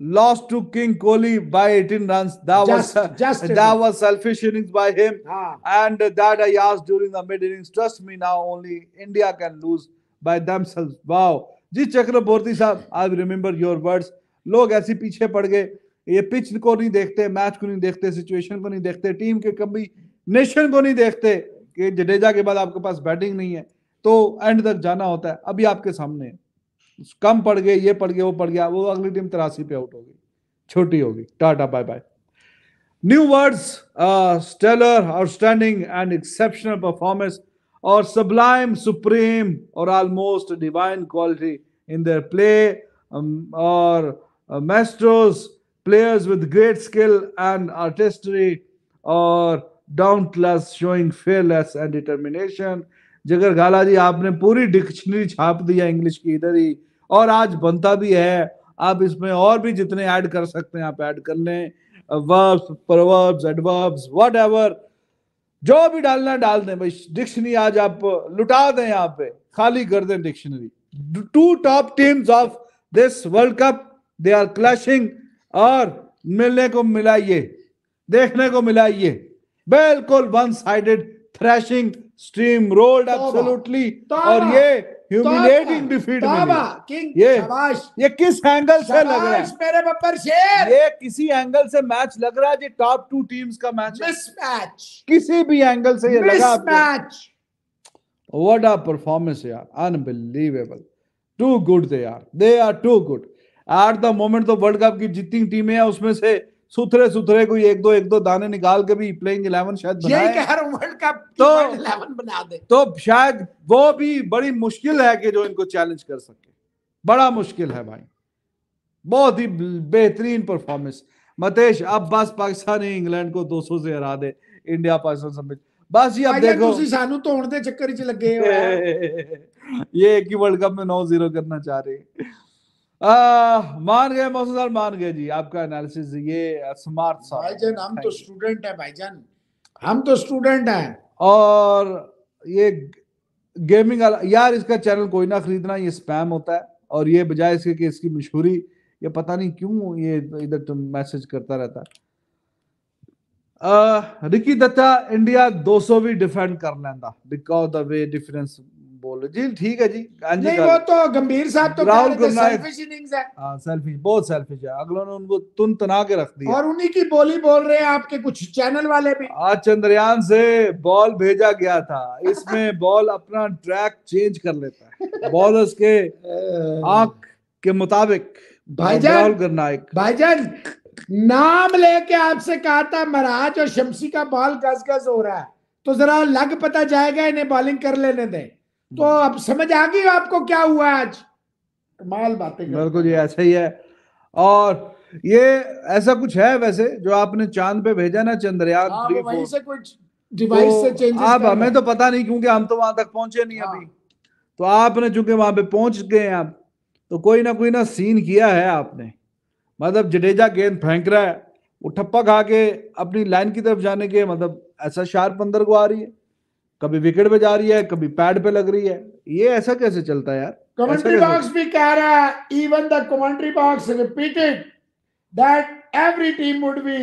Speaker 2: lost to King Kohli by 18 runs. That just, was just that was selfish innings by him, ah. and that I asked during the mid innings. Trust me now, only India can lose by themselves. Wow, ji Chakravarti साहब, I remember your words. लोग ऐसे पीछे पड़ गए ये पिच को नहीं देखते मैच को नहीं देखते सिचुएशन को नहीं देखते टीम के कभी नेशन को नहीं देखते कि जडेजा के बाद आपके पास बैटिंग नहीं है तो एंड तक जाना होता है अभी आपके सामने है कम पड़ गए ये पड़ गया वो पड़ गया वो अगली टीम तिरासी पे आउट होगी छोटी होगी tata bye bye new words stellar outstanding and exceptional performance और सबलाइम सुप्रीम और almost divine quality in their play और maestros players with great skill and artistry और dauntless showing fearless and determination जगर गाला जी आपने पूरी डिक्शनरी छाप दिया इंग्लिश की इधर ही और आज बनता भी है आप इसमें और भी जितने ऐड कर सकते हैं आप ऐड कर लें verbs proverbs adverbs whatever जो भी डालना डाल दें भाई डिक्शनरी आज आप लुटा दें यहाँ पे खाली कर दें dictionary two top teams of this world cup they are clashing और मिलने को मिला ये देखने को मिला ये बिल्कुल one sided thrashing steamrolled absolutely और ये ह्यूमिलेटिंग डिफीट में ये ये किस एंगल से लग रहा है
Speaker 1: मेरे बब्बर शेर
Speaker 2: ये किसी एंगल से मैच लग रहा है जी टॉप टू टीम्स का मैच मिस मैच किसी भी एंगल से ये मिस लगा मैच व्हाट अ परफॉर्मेंस यार unbelievable too good they are they are too good at the moment तो वर्ल्ड कप की जितनी टीमें हैं उसमें से सुथरे सुथरे कोई एक दो एक दो दाने निकाल के भी प्लेइंग इलेवन शायद यही कि हर वर्ल्ड कप तो इलेवन बना दे तो शायद वो भी बड़ी मुश्किल है कि जो इनको चैलेंज कर सके बड़ा मुश्किल है भाई बहुत ही बेहतरीन परफॉर्मेंस मतेश अब बस पाकिस्तान ही इंग्लैंड को 200 से हरा दे इंडिया पाकिस्तान समेत ਬਸ ਜੀ ਆਪ ਦੇਖੋ सानू
Speaker 1: तोड़ दे चक्कर ਚੱਕਰ 'ਚ ਲੱਗੇ ਹੋ
Speaker 2: ਇਹ ਕਿ ਵਰਲਡ ਕੱਪ ਮੇ 9-0 ਕਰਨਾ ਚਾਹ ਰਹੇ मान गए मौसम सर मान गए जी आपका एनालिसिस ये स्मार्ट सा भाई जान हम तो
Speaker 1: स्टूडेंट है भाई जान
Speaker 2: हम तो स्टूडेंट हैं और ये गेमिंग यार इसका चैनल कोई ना खरीदना ये स्पैम होता है और ये बजाय इसके कि इसकी मशहूरी ये पता नहीं क्यों ये इधर तो मैसेज करता रहता है रिकी दत्ता इंडिया 200 भी डिफेंड कर लेंदा बिकॉज द वे डिफरेंस बोलो जी ठीक है जी हाँ नहीं वो तो
Speaker 1: गंभीर साहब तो राहुल सेल्फिश इनिंग्स है
Speaker 2: हां सेल्फिश बहुत सेल्फिश है अगलों ने उनको तुन तना के रख दिया और
Speaker 1: उन्हीं की बोली बोल रहे हैं आपके कुछ चैनल वाले भी आज
Speaker 2: चंद्रयान से बॉल भेजा गया था इसमें बॉल अपना ट्रैक चेंज कर लेता है बॉलर्स के आंख के मुताबिक भाईजान राहुल गर्नायक
Speaker 1: भाईजान नाम लेके आपसे कहा था महाराज और शमसी का बॉल गज गज हो रहा है तो जरा लग पता जाएगा इन्हें बॉलिंग कर लेने दें तो आप समझ आ गई आपको क्या हुआ आज
Speaker 2: कमाल बातें बिल्कुल जी ऐसा ही है और ये ऐसा कुछ है वैसे जो आपने चांद पे भेजा ना चंद्रयान हाँ, वहीं से
Speaker 1: कुछ डिवाइस तो से चेंजेस आप हमें तो
Speaker 2: पता नहीं क्योंकि हम तो वहां तक पहुंचे नहीं अभी हाँ। तो आपने चूंकि वहां पे पहुंच गए आप तो कोई ना कोई ना सीन किया है आपने मतलब जडेजा गेंद फेंक रहा है वो ठप्पा खा के अपनी लाइन की तरफ जाने के मतलब ऐसा शार्प अंदर को आ रही है कभी विकेट पे जा रही है कभी पैड पे लग रही है ये ऐसा कैसे चलता है यार कमेंट्री बॉक्स
Speaker 1: भी कह रहा है even the commentary box repeated that every team would be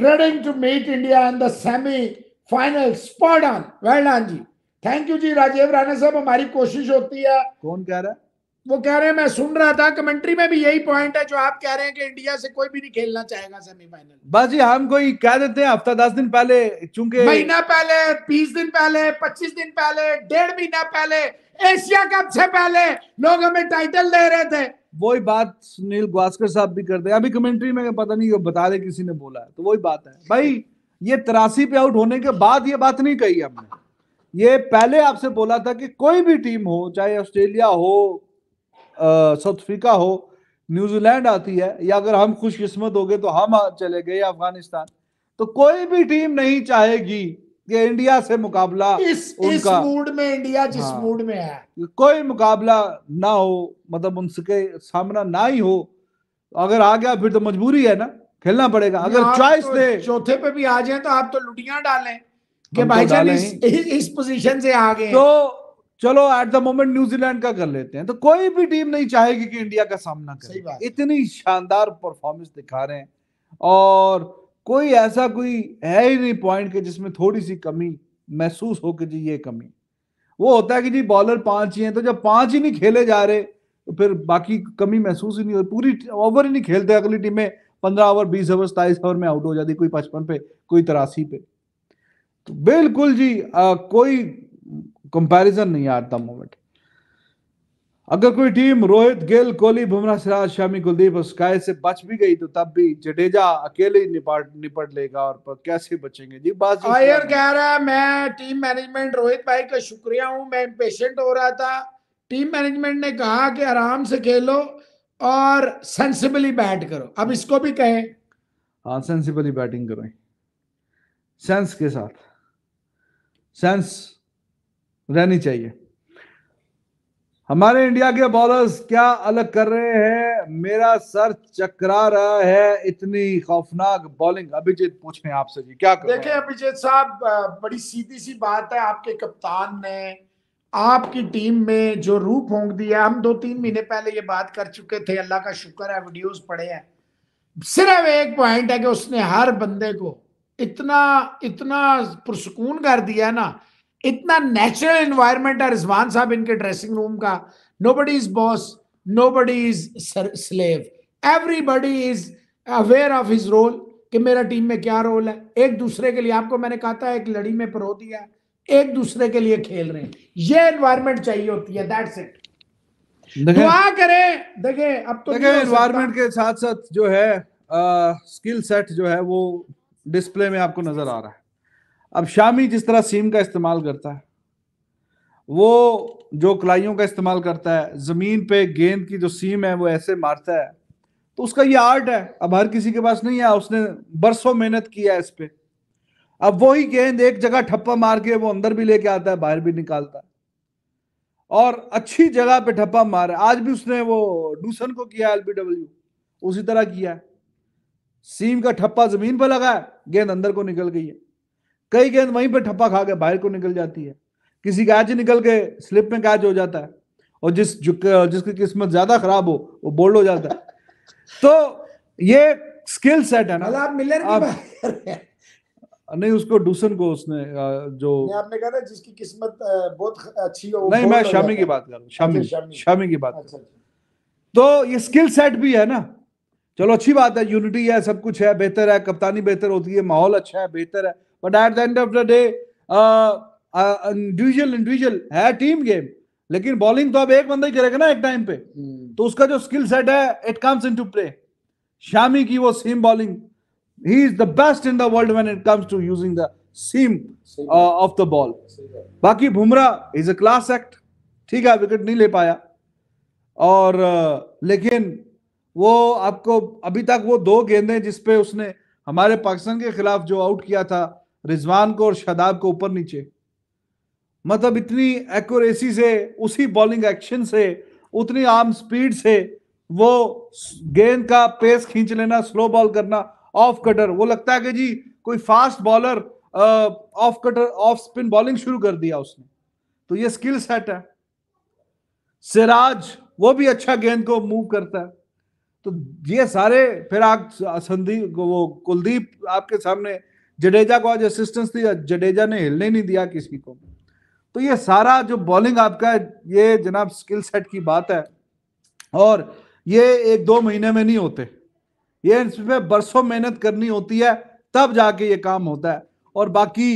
Speaker 1: dreading to meet India in the semi final spot on well done जी. थैंक यू जी राजीव राणा साहब हमारी कोशिश होती है कौन कह रहा है वो कह रहे हैं मैं सुन रहा था कमेंट्री में भी यही पॉइंट है जो आप कह रहे हैं कि इंडिया से कोई भी नहीं खेलना चाहेगा सेमीफाइनल
Speaker 2: बस जी हम कोई कह देते हैं हफ्ता दस दिन पहले चूंकि महीना
Speaker 1: पहले बीस दिन पहले पच्चीस दिन पहले डेढ़ महीना पहले एशिया कप से पहले लोग हमें टाइटल दे रहे थे
Speaker 2: वही बात सुनील ग्वास्कर साहब भी करते हैं अभी कमेंट्री में पता नहीं बता रहे किसी ने बोला है तो वही बात है भाई ये तिरासी पे आउट होने के बाद ये बात नहीं कही हमने ये पहले आपसे बोला था कि कोई भी टीम हो चाहे ऑस्ट्रेलिया हो साउथ अफ्रीका हो न्यूजीलैंड आती है या अगर हम खुशकिस्मत हो गए तो हम चले गए अफगानिस्तान तो कोई भी टीम नहीं चाहेगी कि इंडिया से मुकाबला इस, उनका, इस
Speaker 1: मूड में इंडिया जिस हाँ, मूड में है
Speaker 2: कोई मुकाबला ना हो मतलब उनके सामना ना ही हो अगर आ गया फिर तो मजबूरी है ना खेलना पड़ेगा अगर चॉइस तो दे चौथे पे भी आ जाए तो आप तो लुटिया डालें
Speaker 1: कि भाई तो इस, इस
Speaker 2: पोजीशन से आ गए तो चलो एट द मोमेंट न्यूजीलैंड का कर लेते हैं तो कोई भी टीम नहीं चाहेगी कि इंडिया का सामना करे इतनी शानदार परफॉर्मेंस दिखा रहे हैं और कोई ऐसा कोई है ही नहीं पॉइंट के जिसमें थोड़ी सी कमी महसूस हो कि जी ये कमी वो होता है कि जी बॉलर पांच ही हैं तो जब पांच ही नहीं खेले जा रहे तो फिर बाकी कमी महसूस ही नहीं हो पूरी ओवर ही नहीं खेलते अगली टीम में पंद्रह ओवर बीस ओवर सताइस ओवर में आउट हो जाती कोई पचपन पे कोई तिरासी पे तो बिल्कुल जी आ, कोई कंपैरिजन नहीं है एट मोमेंट अगर कोई टीम रोहित गेल कोहली बुमराह सिराज शामी कुलदीप और स्काई से बच भी गई तो तब भी जडेजा अकेले ही निपट निपट लेगा और कैसे बचेंगे जी बात आयर
Speaker 1: कह रहा है मैं टीम मैनेजमेंट रोहित भाई का शुक्रिया हूं मैं पेशेंट हो रहा था टीम मैनेजमेंट ने कहा कि आराम से खेलो और सेंसिबली बैट करो अब इसको भी कहें
Speaker 2: हाँ सेंसिबली बैटिंग करो सेंस के साथ सेंस रहनी चाहिए हमारे इंडिया के बॉलर्स क्या अलग कर रहे हैं मेरा सर चकरा रहा है इतनी खौफनाक बॉलिंग अभिजीत पूछ रहे आपसे जी क्या देखिए
Speaker 1: अभिजीत साहब बड़ी सीधी सी बात है आपके कप्तान ने आपकी टीम में जो रूप होंग दिया हम दो तीन महीने पहले ये बात कर चुके थे अल्लाह का शुक्र है वीडियोस पड़े हैं सिर्फ एक पॉइंट है कि उसने हर बंदे को इतना इतना पुरसकून कर दिया ना इतना नेचुरल एनवायरमेंट है रिजवान साहब इनके ड्रेसिंग रूम का nobody is boss nobody is slave everybody is aware of his role कि मेरा टीम में क्या रोल है एक दूसरे के लिए आपको मैंने कहा था एक लड़ी में परो दिया एक दूसरे के लिए खेल रहे हैं ये एनवायरमेंट चाहिए होती है दैट्स इट दुआ करें देखे अब तो एनवायरमेंट
Speaker 2: के साथ साथ जो है आ, स्किल सेट जो है वो डिस्प्ले में आपको नजर आ रहा है अब शामी जिस तरह सीम का इस्तेमाल करता है वो जो कलाइयों का इस्तेमाल करता है ज़मीन पे गेंद की जो सीम है वो ऐसे मारता है तो उसका ये आर्ट है अब हर किसी के पास नहीं है उसने बरसों मेहनत किया है इस पर अब वही गेंद एक जगह ठप्पा मार के वो अंदर भी लेके आता है बाहर भी निकालता है और अच्छी जगह पे ठप्पा मारा आज भी उसने वो डूसन को किया एल डब्ल्यू उसी तरह किया है सीम का ठप्पा जमीन पर लगा है गेंद अंदर को निकल गई है कई गेंद वहीं पे ठप्पा खा के बाहर को निकल जाती है किसी कैच निकल के स्लिप में कैच हो जाता है और जिस जिसकी किस्मत ज्यादा खराब हो वो बोल्ड हो जाता है तो ये स्किल सेट है ना मतलब आप मिलर आप, नहीं उसको डूसन को उसने जो
Speaker 1: आपने कहा था जिसकी किस्मत बहुत अच्छी हो नहीं मैं शामी की
Speaker 2: बात कर रहा हूँ शामी अच्छा, शामी की बात अच्छा, अच्छा। तो ये स्किल सेट भी है ना चलो अच्छी बात है यूनिटी है सब कुछ है बेहतर है कप्तानी बेहतर होती है माहौल अच्छा है बेहतर है But at the end of the day, individual uh, individual uh, है टीम गेम लेकिन बॉलिंग तो अब एक बंदा ही करेगा ना एक टाइम पे hmm. तो उसका जो स्किल सेट है it comes into play Shami की वो सीम बॉलिंग ही is the best in the world when it comes to using the seam of the ball बाकी Bumrah is a class act ठीक है विकेट नहीं ले पाया और uh, लेकिन वो आपको अभी तक वो दो गेंदे जिसपे उसने हमारे पाकिस्तान के खिलाफ जो आउट किया था रिजवान को और शदाब को ऊपर नीचे मतलब इतनी एक्यूरेसी से उसी बॉलिंग एक्शन से उतनी आर्म स्पीड से वो गेंद का पेस खींच लेना स्लो बॉल करना ऑफ कटर वो लगता है कि जी कोई fast bowler off cutter off spin bowling शुरू कर दिया उसने तो ये स्किल सेट है सिराज वो भी अच्छा गेंद को मूव करता है तो ये सारे फिर आप संदीप वो कुलदीप आपके सामने जडेजा को आज असिस्टेंस दिया जडेजा ने हिलने नहीं दिया किसी को तो ये सारा जो बॉलिंग आपका है ये जनाब स्किल सेट की बात है और ये एक दो महीने में नहीं होते ये इसमें बरसों मेहनत करनी होती है तब जाके ये काम होता है और बाकी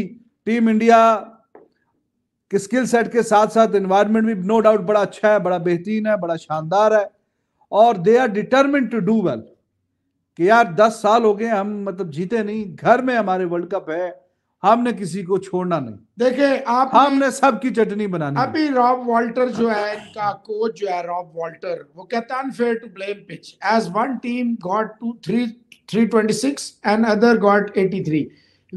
Speaker 2: टीम इंडिया के स्किल सेट के साथ साथ इन्वायरमेंट भी नो डाउट बड़ा अच्छा है बड़ा बेहतरीन है बड़ा शानदार है और they are determine to do well कि यार दस साल हो गए हम मतलब जीते नहीं घर में हमारे वर्ल्ड कप है हमने किसी को छोड़ना नहीं देखे आप हमने सबकी चटनी बनानी
Speaker 1: अभी रॉब वॉल्टर जो है इनका कोच जो है रॉब वॉल्टर वो कहता है unfair to blame pitch as one team got to three three twenty six and other got eighty three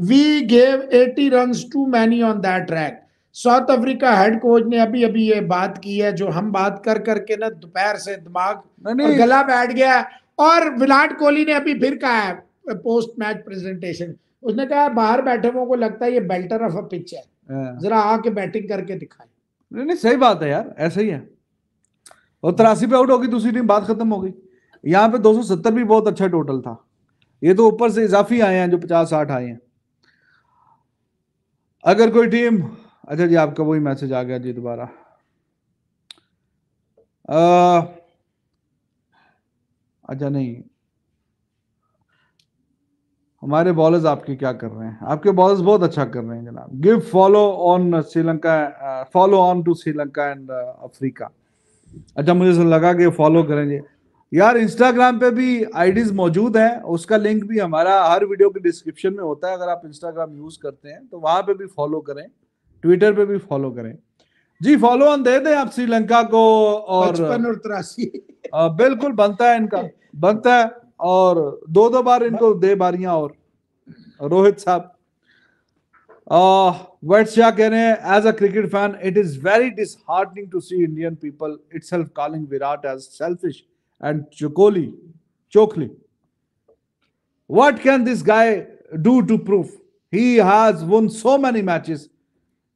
Speaker 1: we gave eighty run too many on that track South Africa head coach ने अभी अभी ये बात की है जो हम बात कर करके ना दोपहर से दिमाग गला बैठ गया और विराट कोहली ने अभी फिर कहा है पोस्ट मैच प्रेजेंटेशन उसने कहा है बाहर बैठे हुए को लगता है ये बेल्टर ऑफ अ पिच है हाँ। जरा आके बैटिंग करके दिखाए
Speaker 2: नहीं नहीं सही बात है यार ऐसा ही है और तिरासी पे आउट होगी दूसरी टीम बात खत्म हो गई यहाँ पे 270 भी बहुत अच्छा टोटल था ये तो ऊपर से इजाफी आए हैं जो 50 60 आए हैं अगर कोई टीम अच्छा जी आपका वही मैसेज आ गया जी दोबारा अच्छा नहीं हमारे बॉलर्स आपके क्या कर रहे हैं आपके बॉलर्स बहुत अच्छा कर रहे हैं जनाब give follow on Sri Lanka follow on to Sri Lanka and uh, Africa अच्छा मुझे लगा कि फॉलो करेंगे यार इंस्टाग्राम पे भी आईडीज मौजूद हैं उसका लिंक भी हमारा हर वीडियो के डिस्क्रिप्शन में होता है अगर आप इंस्टाग्राम यूज करते हैं तो वहां पे भी फॉलो करें ट्विटर पे भी फॉलो करें जी फॉलो ऑन दे दें आप श्रीलंका को और और बिल्कुल बनता है इनका बनता है और दो दो बार इनको दे बारियां और रोहित साहब वेट्स क्या कह रहे हैं as a cricket fan it is very disheartening to see Indian people itself calling Virat as selfish and चोकोली चोखली what can this guy do to proof he has won so many matches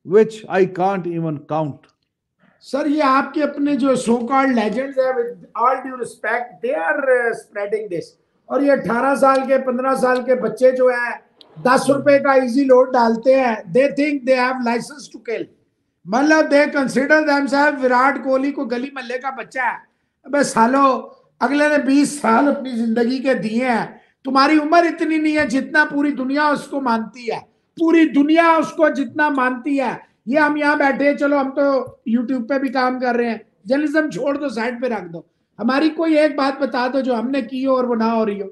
Speaker 1: which I can't even count sir ये आपके अपने जो सो कॉल्ड लेजेंड्स हैं with all due respect they are spreading this और ये 18 साल के 15 साल के बच्चे जो है दस रुपए का इजी लोड डालते हैं they think they have licence to kill मतलब दे कंसिडर दैम साहब विराट कोहली को गली मल्ले का बच्चा है अब सालो अगले ने 20 साल अपनी जिंदगी के दिए हैं तुम्हारी उम्र इतनी नहीं है जितना पूरी दुनिया उसको मानती है पूरी दुनिया उसको जितना मानती है ये हम यहाँ बैठे हैं चलो हम तो यूट्यूब पे भी काम कर रहे हैं जर्नलिज्म छोड़ दो साइड पे रख दो हमारी कोई एक बात बता दो जो हमने की हो और वो ना हो रही हो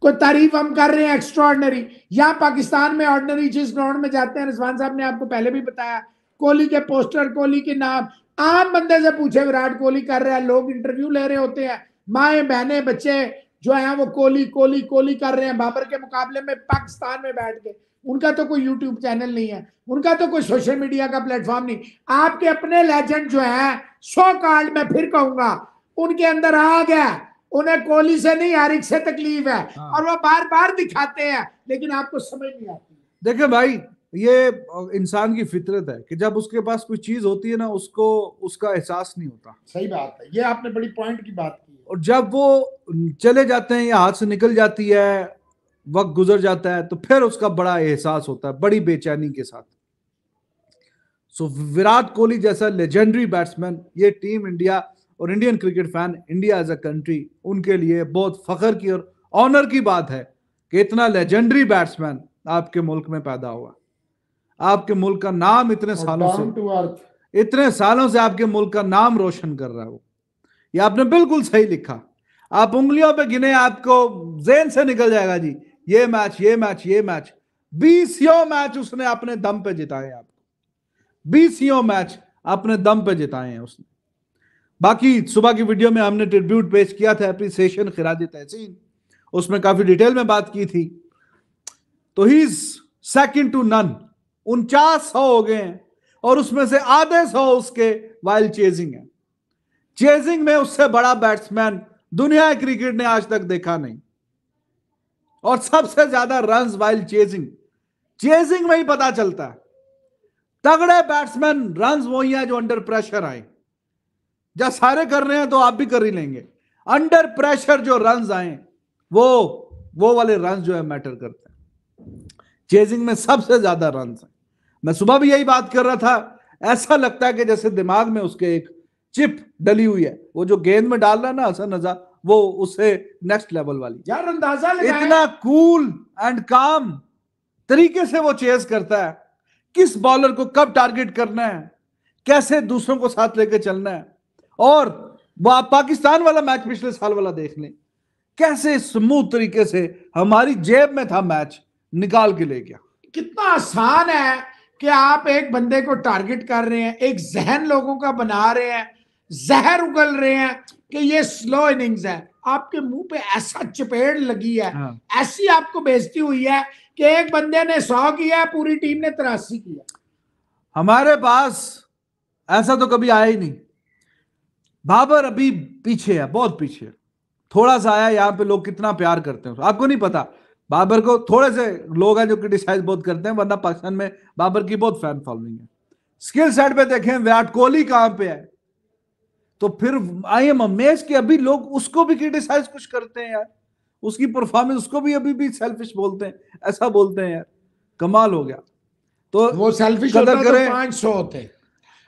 Speaker 1: कोई तारीफ हम कर रहे हैं एक्स्ट्रॉर्डनरी यहाँ या पाकिस्तान में ऑर्डनरी जिस ग्राउंड में जाते हैं रिजवान साहब ने आपको पहले भी बताया कोहली के पोस्टर कोहली के नाम आम बंदे से पूछे विराट कोहली कर रहे हैं लोग इंटरव्यू ले रहे होते हैं माए बहने बच्चे जो है वो कोहली कोहली कोहली कर रहे हैं बाबर के मुकाबले में पाकिस्तान में बैठ के उनका तो कोई यूट्यूब चैनल नहीं है उनका तो कोई सोशल मीडिया का प्लेटफॉर्म नहीं आपके अपने लेजेंड जो है सो कार्ड में फिर कहूंगा उनके अंदर आ गया उन्हें कोहली से नहीं हरिक से तकलीफ है हाँ। और वो बार बार दिखाते हैं लेकिन आपको समझ नहीं आती
Speaker 2: देखे भाई ये इंसान की फितरत है कि जब उसके पास कोई चीज होती है ना उसको उसका एहसास नहीं होता सही बात है ये आपने बड़ी पॉइंट की बात की और जब वो चले जाते हैं या हाथ से निकल जाती है वक्त गुजर जाता है तो फिर उसका बड़ा एहसास होता है बड़ी बेचैनी के साथ सो विराट कोहली जैसा लेजेंडरी बैट्समैन ये टीम इंडिया और Indian cricket fan India as a country उनके लिए बहुत फखर की और ऑनर की बात है कि इतना लेजेंडरी बैट्समैन आपके मुल्क में पैदा हुआ आपके मुल्क का नाम इतने सालों से इतने सालों से आपके मुल्क का नाम रोशन कर रहा है वो ये आपने बिल्कुल सही लिखा आप उंगलियों पे गिने आपको जेन से निकल जाएगा जी ये मैच ये मैच ये मैच बीसियों मैच उसने अपने दम पे जिताए आपको बीसियों मैच अपने दम पे जिताए हैं उसने बाकी सुबह की वीडियो में हमने ट्रिब्यूट पेश किया था अप्रिसिएशन खिराज तहसीन उसमें काफी डिटेल में बात की थी तो ही सेकंड टू नन उनचास सौ हो गए हैं और उसमें से आधे सौ उसके वाइल्ड चेजिंग है चेजिंग में उससे बड़ा बैट्समैन दुनिया क्रिकेट ने आज तक देखा नहीं और सबसे ज्यादा रन वाइल चेजिंग चेजिंग में ही पता चलता है तगड़े बैट्समैन रन वही है जो अंडर प्रेशर आए जब सारे कर रहे हैं तो आप भी कर ही लेंगे अंडर प्रेशर जो रन आए वो वो वाले रन जो है मैटर करते हैं चेजिंग में सबसे ज्यादा रन है मैं सुबह भी यही बात कर रहा था ऐसा लगता है कि जैसे दिमाग में उसके एक चिप डली हुई है वो जो गेंद में डाल रहा है ना हसन नजा वो उसे नेक्स्ट लेवल वाली यार
Speaker 1: अंदाजा इतना
Speaker 2: कूल एंड काम तरीके से वो चेस करता है किस बॉलर को कब टारगेट करना है कैसे दूसरों को साथ लेकर चलना है और आप पाकिस्तान वाला मैच पिछले साल वाला देख लें कैसे स्मूथ तरीके से
Speaker 1: हमारी जेब में था मैच निकाल के ले गया कितना आसान है कि आप एक बंदे को टारगेट कर रहे हैं एक जहन लोगों का बना रहे हैं जहर उगल रहे हैं कि ये स्लो इनिंग्स है आपके मुंह पे ऐसा चपेड़ लगी है हाँ। ऐसी आपको बेजती हुई है कि एक बंदे ने सौ किया पूरी टीम ने तिरासी किया हमारे पास ऐसा तो कभी आया ही नहीं बाबर
Speaker 2: अभी पीछे है बहुत पीछे है थोड़ा सा आया यहाँ पे लोग कितना प्यार करते हैं आपको नहीं पता बाबर को थोड़े से लोग हैं जो क्रिटिसाइज बहुत करते हैं वरना पाकिस्तान में बाबर की बहुत फैन फॉलोइंग है स्किल सेट पे देखें विराट कोहली कहाँ पे है तो फिर आई एम अमेज कि अभी लोग उसको भी क्रिटिसाइज कुछ करते हैं यार उसकी परफॉर्मेंस उसको भी अभी भी सेल्फिश बोलते हैं ऐसा बोलते हैं यार कमाल हो गया तो वो सेल्फिश कदर होता तो करें तो पांच सौ
Speaker 1: होते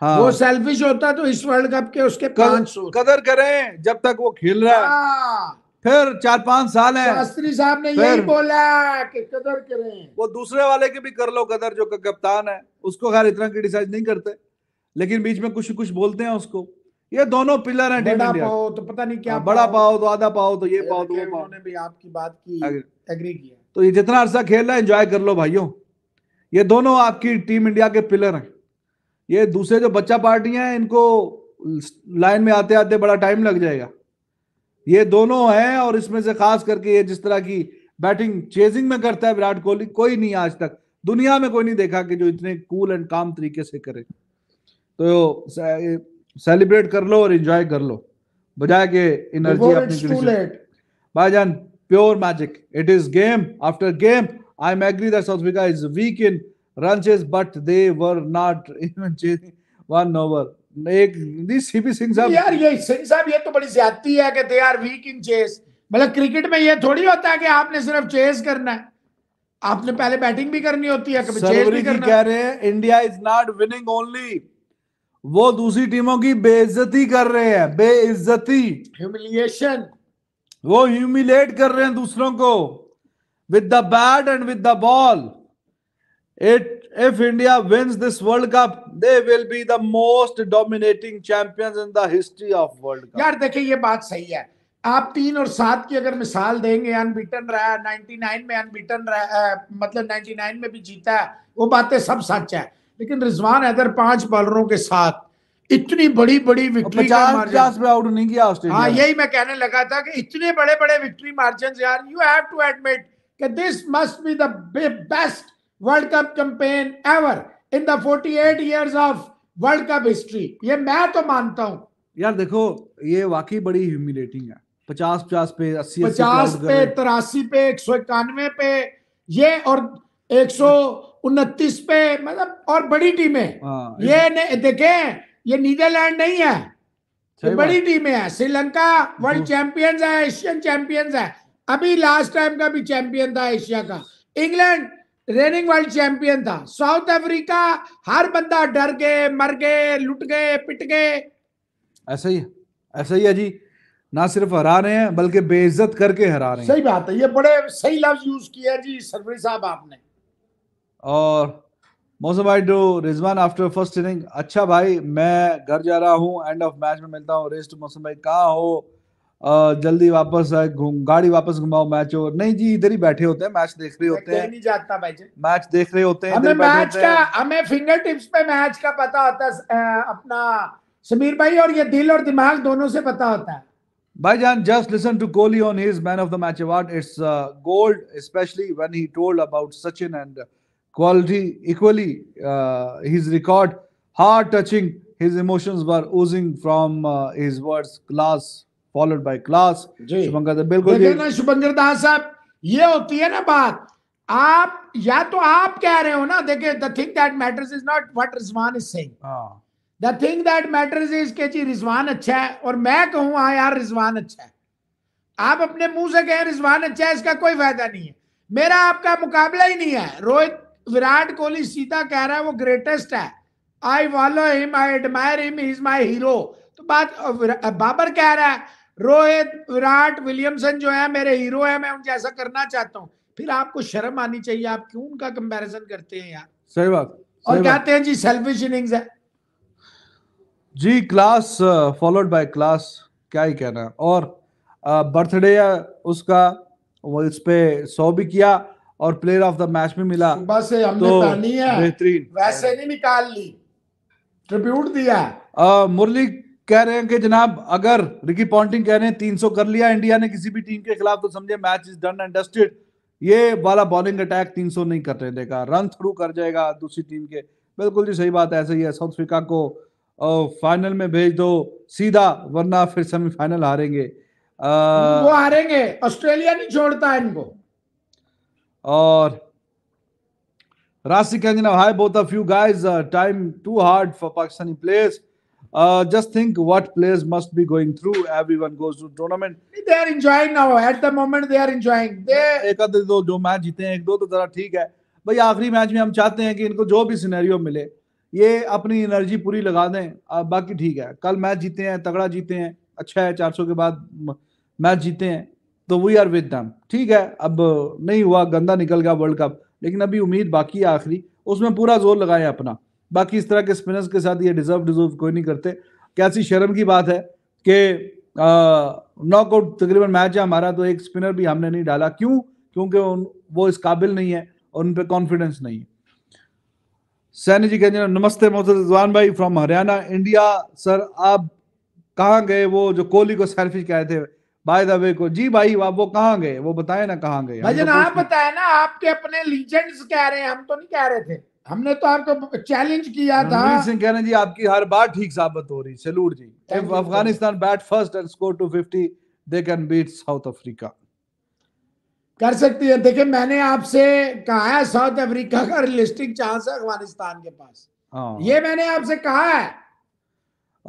Speaker 1: हाँ। वो
Speaker 2: सेल्फिश होता तो इस वर्ल्ड कप के उसके पांच सौ कदर करें जब तक वो खेल रहा है हाँ। फिर चार पांच साल है शास्त्री
Speaker 1: साहब ने यही बोला कि कदर करें
Speaker 2: वो दूसरे वाले के भी कर लो कदर जो कप्तान है उसको खैर इतना क्रिटिसाइज नहीं करते लेकिन बीच में कुछ कुछ बोलते हैं उसको ये दोनों पिलर हैं बड़ा पाओ
Speaker 1: तो पता नहीं क्या हाँ, बड़ा पाओ तो आधा पाओ तो ये पाओ तो उन्होंने भी आपकी बात की एग्री किया
Speaker 2: तो ये जितना अरसा खेल रहा है एंजॉय कर लो भाइयों ये दोनों आपकी टीम इंडिया के पिलर हैं ये दूसरे जो बच्चा पार्टियां हैं इनको लाइन में आते आते बड़ा टाइम लग जाएगा ये दोनों हैं और इसमें से खास करके ये जिस तरह की बैटिंग चेजिंग में करता है विराट कोहली कोई नहीं आज तक दुनिया में कोई नहीं देखा कि जो इतने कूल एंड काम तरीके से करे तो सेलिब्रेट कर लो और एंजॉय कर लो बजाय के एनर्जी अपनी भाईजान pure magic it is game after game I am agree that South Africa is weak in run chase but they were not even chasing one over एक नहीं सीपी सिंह साहब यार ये
Speaker 1: सिंह साहब ये तो बड़ी ज्यादती है कि they are weak in chase मतलब क्रिकेट में ये थोड़ी होता है कि आपने सिर्फ चेस करना है आपने पहले बैटिंग भी करनी होती है कभी चेस भी करना कह रहे हैं India is not winning only
Speaker 2: वो दूसरी टीमों की बेइज्जती कर रहे हैं बेइज्जती ह्यूमिलिएशन वो ह्यूमिलेट कर रहे हैं दूसरों को with the bat and with the ball it if India wins this world cup they will be the most dominating champions in the history of world cup
Speaker 1: यार देखिए ये बात सही है आप तीन और सात की अगर मिसाल देंगे अनबीटन रहा है 99 में अनबीटन रहा है मतलब 99 में भी जीता है वो बातें सब सच है लेकिन रिजवान हैदर पांच बॉलरों के साथ इतनी बड़ी बड़ी विक्ट्री पचास पे आउट नहीं किया ऑस्ट्रेलिया हाँ यही मैं कहने लगा था कि इतने बड़े बड़े विक्ट्री मार्जिन यार यू हैव टू एडमिट कि this must be the best world cup campaign ever in the 48 years of world cup history ये मैं तो मानता हूँ यार देखो ये वाकई बड़ी ह्यूमिलेटिंग है पचास पचास पे अस्सी पचास पे तिरासी पे एक सौ इक्यानवे पे ये और एक सौ उनतीस पे मतलब और बड़ी टीमें हाँ, ये देखे ये नीदरलैंड नहीं है ये बड़ी टीमें है श्रीलंका हम्म। वर्ल्ड चैंपियंस है एशियन चैंपियंस है अभी लास्ट टाइम का भी चैंपियन था एशिया का इंग्लैंड रेनिंग वर्ल्ड चैंपियन था साउथ अफ्रीका हर बंदा डर गए मर गए लुट गए पिट गए
Speaker 2: ऐसा ही ऐसा ही है जी ना सिर्फ हरा रहे हैं बल्कि बेइज्जत करके हरा रहे हैं
Speaker 1: सही बात है ये बड़े सही लफ्ज यूज किया जी सरवरी साहब आपने
Speaker 2: और मौसम भाई to Rizwan after first inning अच्छा भाई मैं घर जा रहा हूँ एंड ऑफ मैच में मिलता हूँ रेस्ट मौसम भाई कहाँ हो जल्दी वापस गाड़ी वापस घुमाओ मैच और नहीं जी इधर ही बैठे होते हैं मैच देख रहे होते हैं नहीं
Speaker 1: जाता भाई जी
Speaker 2: मैच देख रहे होते हैं हमें मैच का
Speaker 1: हमें फिंगर टिप्स पे मैच का पता होता है अपना समीर भाई और ये दिल और दिमाग दोनों से पता होता है
Speaker 2: Baijan, just listen to Kohli on his Man of the Match award. It's uh, gold, especially when he told about Sachin and quality equally uh, his record heart touching his emotions were oozing from uh, his words class followed by class followed by class Shubhankar बिल्कुल ना
Speaker 1: शुभंकर दास साहब ये होती है ना बात आप या तो आप कह रहे हो ना देखिए the thing that matters is not what Rizwan is ah. The thing that matter is के जी रिजवान अच्छा है और मैं कहूं हाँ यार रिजवान अच्छा है आप अपने मुंह से कहें रिजवान अच्छा है इसका कोई फायदा नहीं है मेरा आपका मुकाबला ही नहीं है रोहित विराट कोहली सीधा कह रहा है वो ग्रेटेस्ट है I wallow him I admire him is my hero तो बात बाबर कह रहा है रोहित विराट विलियमसन जो है मेरे हीरो है मैं उन जैसा करना चाहता हूँ फिर आपको शर्म आनी चाहिए आप क्यों उनका कंपैरिजन करते हैं यार
Speaker 2: सही बात और कहते
Speaker 1: हैं जी सेल्फिश इनिंग्स है
Speaker 2: जी क्लास फॉलोड बाय क्लास क्या ही कहना और बर्थडे उसका वो इस पे सौ भी किया और प्लेयर ऑफ द मैच भी मिला सुबह से हमने तो पहनी है बेहतरीन
Speaker 1: वैसे नहीं निकाल ली
Speaker 2: ट्रिब्यूट दिया मुरली कह रहे हैं कि जनाब अगर रिकी पॉन्टिंग कह रहे हैं 300 कर लिया इंडिया ने किसी भी टीम के खिलाफ तो समझे match is done and dusted ये वाला बॉलिंग अटैक 300 नहीं कर रहे देखा रन थ्रू कर जाएगा दूसरी टीम के बिल्कुल जी सही बात है ऐसे ही है साउथ अफ्रीका को फाइनल में भेज दो सीधा वरना फिर सेमीफाइनल हारेंगे आ... वो
Speaker 1: हारेंगे ऑस्ट्रेलिया नहीं छोड़ता इनको
Speaker 2: और राशिक कहेंगे hi both of you guys time too hard for Pakistani players just think what players must be going through every one goes to tournament
Speaker 1: they are enjoying now at the moment they are enjoying they एक आधे दो
Speaker 2: जो मैच जीते हैं एक दो तो जरा ठीक है भाई आखिरी मैच में हम चाहते हैं कि इनको जो भी सिनेरियो मिले ये अपनी एनर्जी पूरी लगा दें बाकी ठीक है कल मैच जीते हैं तगड़ा जीते हैं अच्छा है चार सौ के बाद मैच जीते हैं तो वी आर विद दम ठीक है अब नहीं हुआ गंदा निकल गया वर्ल्ड कप लेकिन अभी उम्मीद बाकी है आखिरी उसमें पूरा जोर लगाए अपना बाकी इस तरह के स्पिनर्स के साथ ये डिजर्व डिजर्व कोई नहीं करते कैसी शर्म की बात है कि नॉकआउट तकरीबन मैच है हमारा तो एक स्पिनर भी हमने नहीं डाला क्यों क्योंकि वो इस काबिल नहीं है और उन पर कॉन्फिडेंस नहीं है सैनी जी कहते हैं नमस्ते मोहतर रिजवान भाई फ्रॉम हरियाणा इंडिया सर आप कहाँ गए वो जो कोहली को सेल्फिश कहे थे बाय द वे को जी भाई आप वो कहाँ गए वो बताए ना कहाँ गए भजन आप
Speaker 1: बताए ना आपके अपने लीजेंड्स कह रहे हैं हम तो नहीं कह रहे थे हमने तो आपको चैलेंज किया था
Speaker 2: सिंह कह रहे जी आपकी हर बात ठीक साबित हो रही सलूट जी Afghanistan bat first and score two fifty they can beat South Africa
Speaker 1: कर सकती है देखिए मैंने आपसे कहा है साउथ अफ्रीका का रियलिस्टिक चांस है अफगानिस्तान के पास हाँ। ये मैंने आपसे कहा है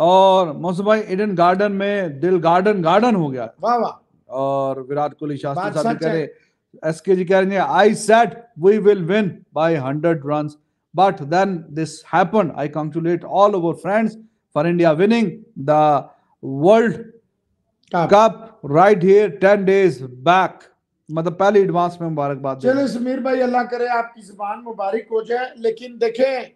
Speaker 2: और मौसम भाई ईडन गार्डन में दिल गार्डन गार्डन हो गया
Speaker 1: वाह वाह
Speaker 2: और विराट कोहली शास्त्री साहब कह रहे एस के जी कह रहे हैं I said we will win by hundred run but then this happen I congratulate all over friends for India winning the world cup right here ten days back मतलब पहले एडवांस में मुबारकबाद चलो
Speaker 1: समीर भाई अल्लाह करे आपकी जुबान मुबारक हो जाए लेकिन देखें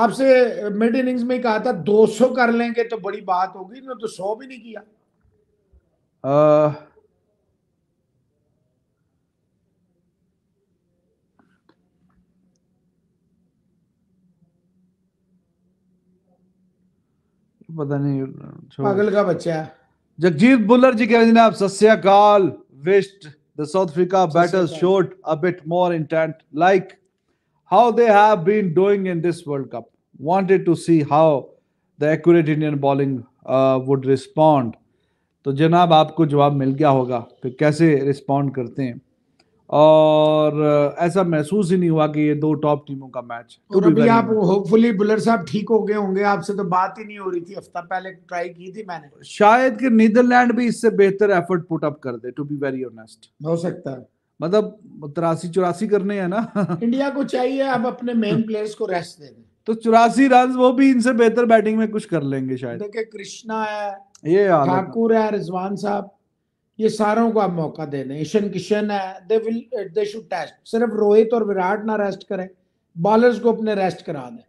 Speaker 1: आपसे मिड इनिंग्स में कहा था 200 कर लेंगे तो बड़ी बात होगी ना तो 100 भी नहीं किया
Speaker 2: आ, पता नहीं पागल का बच्चा है जगजीत बुल्लर जी कह आप सस्या काल west the South Africa battle shot a bit more intent like how they have been doing in this World Cup. Wanted to see how the accurate Indian bowling uh, would respond. तो जनाब आपको जवाब मिल गया होगा कि कैसे रिस्पॉन्ड करते हैं और uh, ऐसा महसूस ही नहीं हुआ कि ये दो टॉप टीमों का मैच और अभी आप
Speaker 1: होपफुली बुलर साहब ठीक हो गए होंगे आपसे तो बात ही नहीं हो रही थी हफ्ता पहले ट्राई की थी मैंने
Speaker 2: शायद कि नीदरलैंड भी इससे बेहतर एफर्ट पुट अप कर दे टू बी वेरी ऑनेस्ट हो सकता है मतलब तिरासी चौरासी करने हैं ना इंडिया को चाहिए अब अपने मेन प्लेयर्स को रेस्ट दे दें तो चौरासी रन वो भी इनसे बेहतर बैटिंग में कुछ कर लेंगे शायद
Speaker 1: देखे कृष्णा है
Speaker 2: ये ठाकुर
Speaker 1: है रिजवान साहब ये सारों को आप मौका दे दें ईशन किशन है they will they should test सिर्फ रोहित और विराट ना रेस्ट करें बॉलर्स को अपने रेस्ट करा दें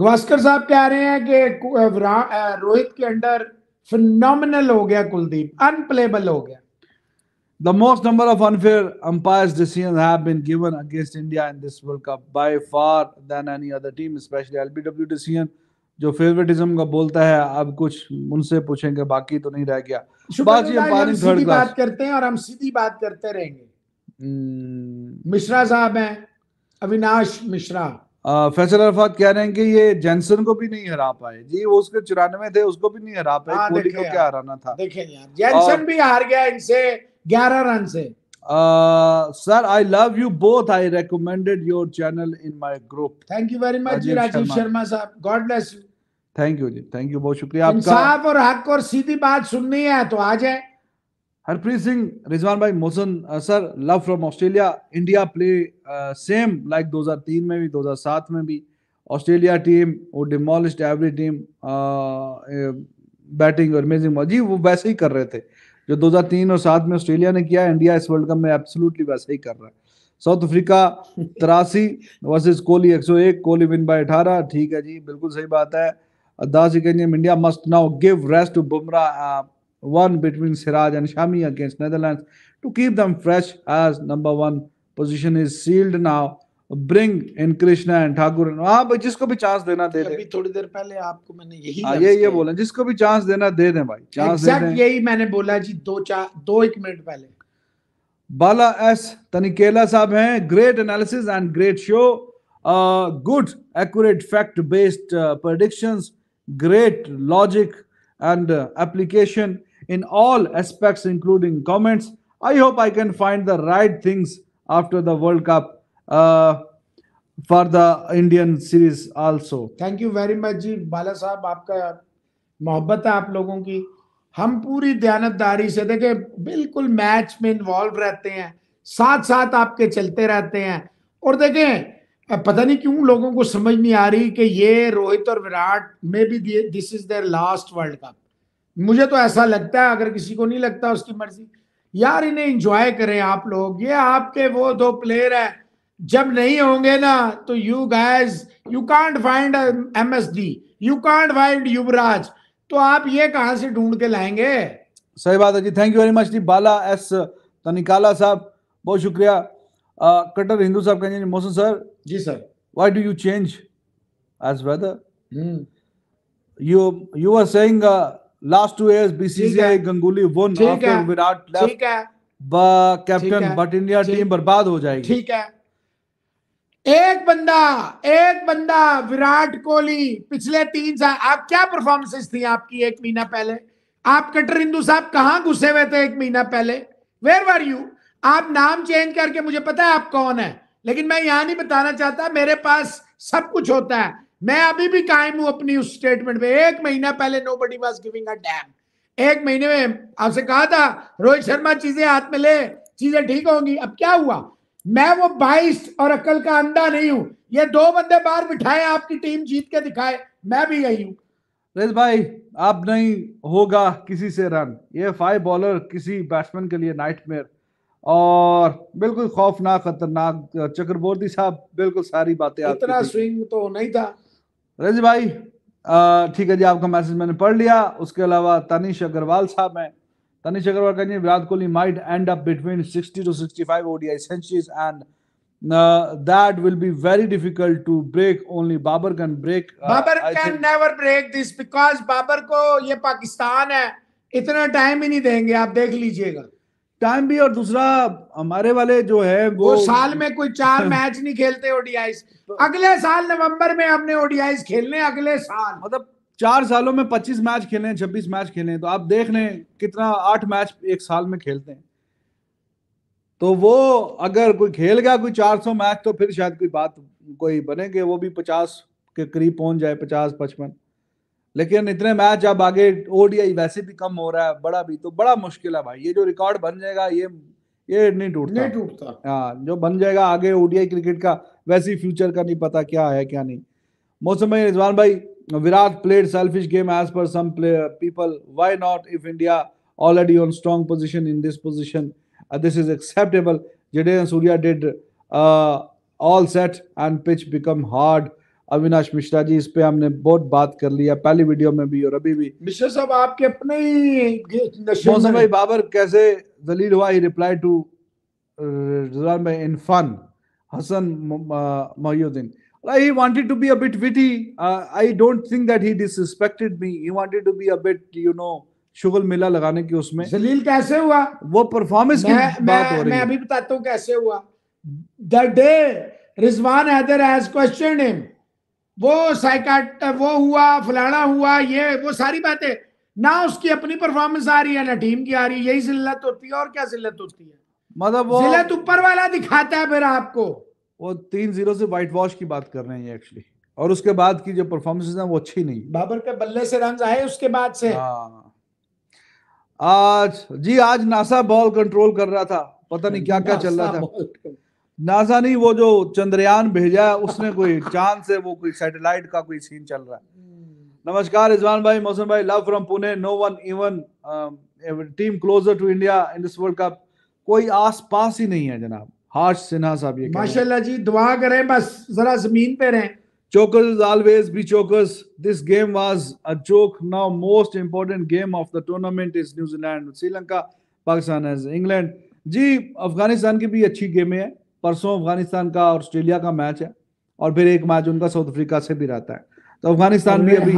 Speaker 1: गवास्कर साहब कह रहे हैं कि रोहित के अंडर फिनोमिनल हो गया कुलदीप अनप्लेबल हो गया The most number of
Speaker 2: unfair umpires decisions have been given against India in this World Cup by far than any other team, especially LBW decision. जो फेवरेटिज्म का बोलता है अब कुछ उनसे पूछेंगे बाकी तो नहीं रह गया बाजी अंपायरिंग थर्ड क्लास बात
Speaker 1: करते हैं और हम सीधी बात करते रहेंगे hmm। मिश्रा साहब हैं अविनाश मिश्रा
Speaker 2: फैसल अरफात कह रहे हैं कि ये जेंसन को भी नहीं हरा पाए जी वो उसके चौरानवे थे उसको भी नहीं हरा पाए हाँ, कोहली को क्या
Speaker 1: हराना था देखें यार जेनसन भी हार गया इनसे
Speaker 2: ग्यारह रन से sir I love you both I recommended your channel in my group thank you
Speaker 1: very much जी राजीव शर्मा
Speaker 2: साहब God bless you thank you जी थैंक यू बहुत शुक्रिया आपका इंसाफ और हक
Speaker 1: और सीधी बात सुननी है तो आ जाए
Speaker 2: हरप्रीत सिंह रिजवान भाई Mohsin sir love from Australia India play same like 2003 में भी 2007 में भी ऑस्ट्रेलिया टीम वो डिमोलिस्ड एवरी टीम बैटिंग और अमेजिंग जी वो वैसे ही कर रहे थे जो 2003 और सात में ऑस्ट्रेलिया ने किया इंडिया इस वर्ल्ड कप में एब्सोल्युटली वैसे ही कर रहा है साउथ अफ्रीका तिरासी versus Kohli 101 Kohli win by 18 ठीक है जी बिल्कुल सही बात है दास team India must now give rest to Bumrah one between Siraj and Shami against Netherlands to keep them fresh as number one position is sealed now bring in Krishna and Thakur आप जिसको भी चांस देना दे दे थोड़ी देर पहले आपको मैंने यही आ, हाँ, ये ये बोला जिसको भी चांस देना दे दें भाई चांस दे दें
Speaker 1: यही मैंने बोला जी दो चार दो एक मिनट पहले
Speaker 2: बाला एस तनिकेला साहब हैं great analysis and great show good accurate fact based prediction great logic and application in all aspects including comments I hope I can find the right things after the world cup for the Indian
Speaker 1: series also thank you very much जी बाला साहब आपका मोहब्बत है आप लोगों की हम पूरी दयानतदारी से देखे बिल्कुल मैच में इन्वॉल्व रहते हैं साथ साथ आपके चलते रहते हैं और देखें पता नहीं क्यों लोगों को समझ नहीं आ रही कि ये रोहित और विराट में भी this is their last world cup मुझे तो ऐसा लगता है अगर किसी को नहीं लगता उसकी मर्जी यार इन्हें इंजॉय करें आप लोग ये आपके वो दो प्लेयर हैं जब नहीं होंगे ना तो you guess you can't find M S D you can't find Yuvraj तो आप ये कहां से ढूंढ के लाएंगे
Speaker 2: सही बात है जी थैंक यू वेरी मच जी बाला एस तनिकाला साहब बहुत शुक्रिया कटर हिंदू साहब कहेंगे Mohsin sir ji sir why do you change as whether you you are saying last two years BCCI Ganguly one after Virat left captain but India team बर्बाद हो जाएगी ठीक
Speaker 1: है एक बंदा एक बंदा विराट कोहली पिछले तीन साल आप क्या परफॉर्मेंसेस थी आपकी एक महीना पहले आप कटर हिंदू साहब कहां घुसे हुए थे एक महीना पहले वेर वर यू आप नाम चेंज करके मुझे पता है आप कौन है लेकिन मैं यहां नहीं बताना चाहता मेरे पास सब कुछ होता है मैं अभी भी कायम हूं अपनी उस स्टेटमेंट पे एक महीना पहले nobody was giving a damn एक महीने में आपसे कहा था रोहित शर्मा चीजें हाथ में ले चीजें ठीक होंगी अब क्या हुआ मैं वो बाइस और अक्ल का अंडा नहीं हूँ ये दो बंदे बाहर बिठाए आपकी टीम जीत के दिखाए मैं भी यही हूं
Speaker 2: रेस भाई आप नहीं होगा किसी से रन ये फाइव बॉलर किसी बैट्समैन के लिए नाइटमेयर और बिल्कुल खौफनाक खतरनाक चक्रवर्ती साहब बिल्कुल सारी बातें इतना
Speaker 1: स्विंग तो नहीं था
Speaker 2: रज भाई ठीक है जी आपका मैसेज मैंने पढ़ लिया उसके अलावा तनिष अग्रवाल साहब हैं Tanish Agarwal and Virat Kohli might end up between 60 to 65 ODI centuries, and uh, that will be very difficult to break. Only Babar can break. Uh, Babar I can
Speaker 1: never break this because Babar को ये पाकिस्तान है इतना टाइम ही नहीं देंगे आप देख लीजिएगा टाइम भी और दूसरा हमारे वाले जो है वो, वो साल में कोई चार मैच नहीं खेलते ओडीआई अगले साल नवंबर में हमने ओडीआई खेलने अगले साल मतलब चार सालों में पच्चीस मैच खेले हैं छब्बीस मैच
Speaker 2: खेले हैं तो आप देख लें कितना आठ मैच एक साल में खेलते हैं तो वो अगर कोई खेल गया कोई चार सौ मैच तो फिर शायद कोई बात कोई बनेंगे वो भी पचास के करीब पहुंच जाए पचास पचपन लेकिन इतने मैच अब आगे ओडीआई वैसे भी कम हो रहा है बड़ा भी तो बड़ा मुश्किल है भाई ये जो रिकॉर्ड बन जाएगा ये ये नहीं टूटता नहीं टूटता हाँ जो बन जाएगा आगे ओडीआई क्रिकेट का वैसे फ्यूचर का नहीं पता क्या है क्या नहीं मौसम भाई रिजवान भाई Virat played selfish game as पर some people why not if India already on strong position in this position this is acceptable Jadeja Surya did all set and pitch become hard Avinash Mishra ji इस पे हमने बहुत बात कर लिया पहली वीडियो में भी और अभी भी
Speaker 1: मिश्रा साहब आपके अपने मौसम
Speaker 2: बाबर कैसे दलील हुआ ही रिप्लाई टू रिजवान भाई इन फन Hasan Mohuddin he wanted to be a bit witty. Uh, I don't think that he disrespected me. He wanted to be a bit, you know,
Speaker 1: शुगल मिला लगाने की उसमें जलील कैसे हुआ वो परफॉर्मेंस की मैं, बात हो रही है मैं अभी बताता हूँ कैसे हुआ the day Rizwan Haider has question him वो साइकाट वो हुआ फलाना हुआ ये वो सारी बातें ना उसकी अपनी परफॉर्मेंस आ रही है ना टीम की आ रही है यही जिल्लत होती है और क्या जिल्लत होती है मतलब वो जिल्लत ऊपर वाला दिखाता है फिर आपको
Speaker 2: वो तीन जीरो से वाइट वॉश की बात कर रहे हैं एक्चुअली और उसके बाद की जो परफॉर्मेंस है वो अच्छी नहीं बाबर के बल्ले से रन आए उसके बाद से हाँ। आज जी आज नासा बॉल कंट्रोल कर रहा था पता नहीं क्या क्या चल रहा था नासा नहीं वो जो चंद्रयान भेजा है उसने कोई चांद से वो कोई सैटेलाइट का कोई सीन चल रहा है हम्म। नमस्कार रिजवान भाई मोहसन भाई love from Pune no one even team closer to India in this world Cup कोई आस पास ही नहीं है जनाब हार्ष सिन्हा साहब ये माशाल्लाह
Speaker 1: जी दुआ करें बस जरा जमीन पे रहें
Speaker 2: chokers is always be chokers this game was a choke now most important game of the tournament is New Zealand Sri Lanka Pakistan as England जी अफगानिस्तान की भी अच्छी गेमें हैं परसों अफगानिस्तान का ऑस्ट्रेलिया का मैच है और फिर एक मैच उनका साउथ अफ्रीका से भी रहता है तो अफगानिस्तान भी अभी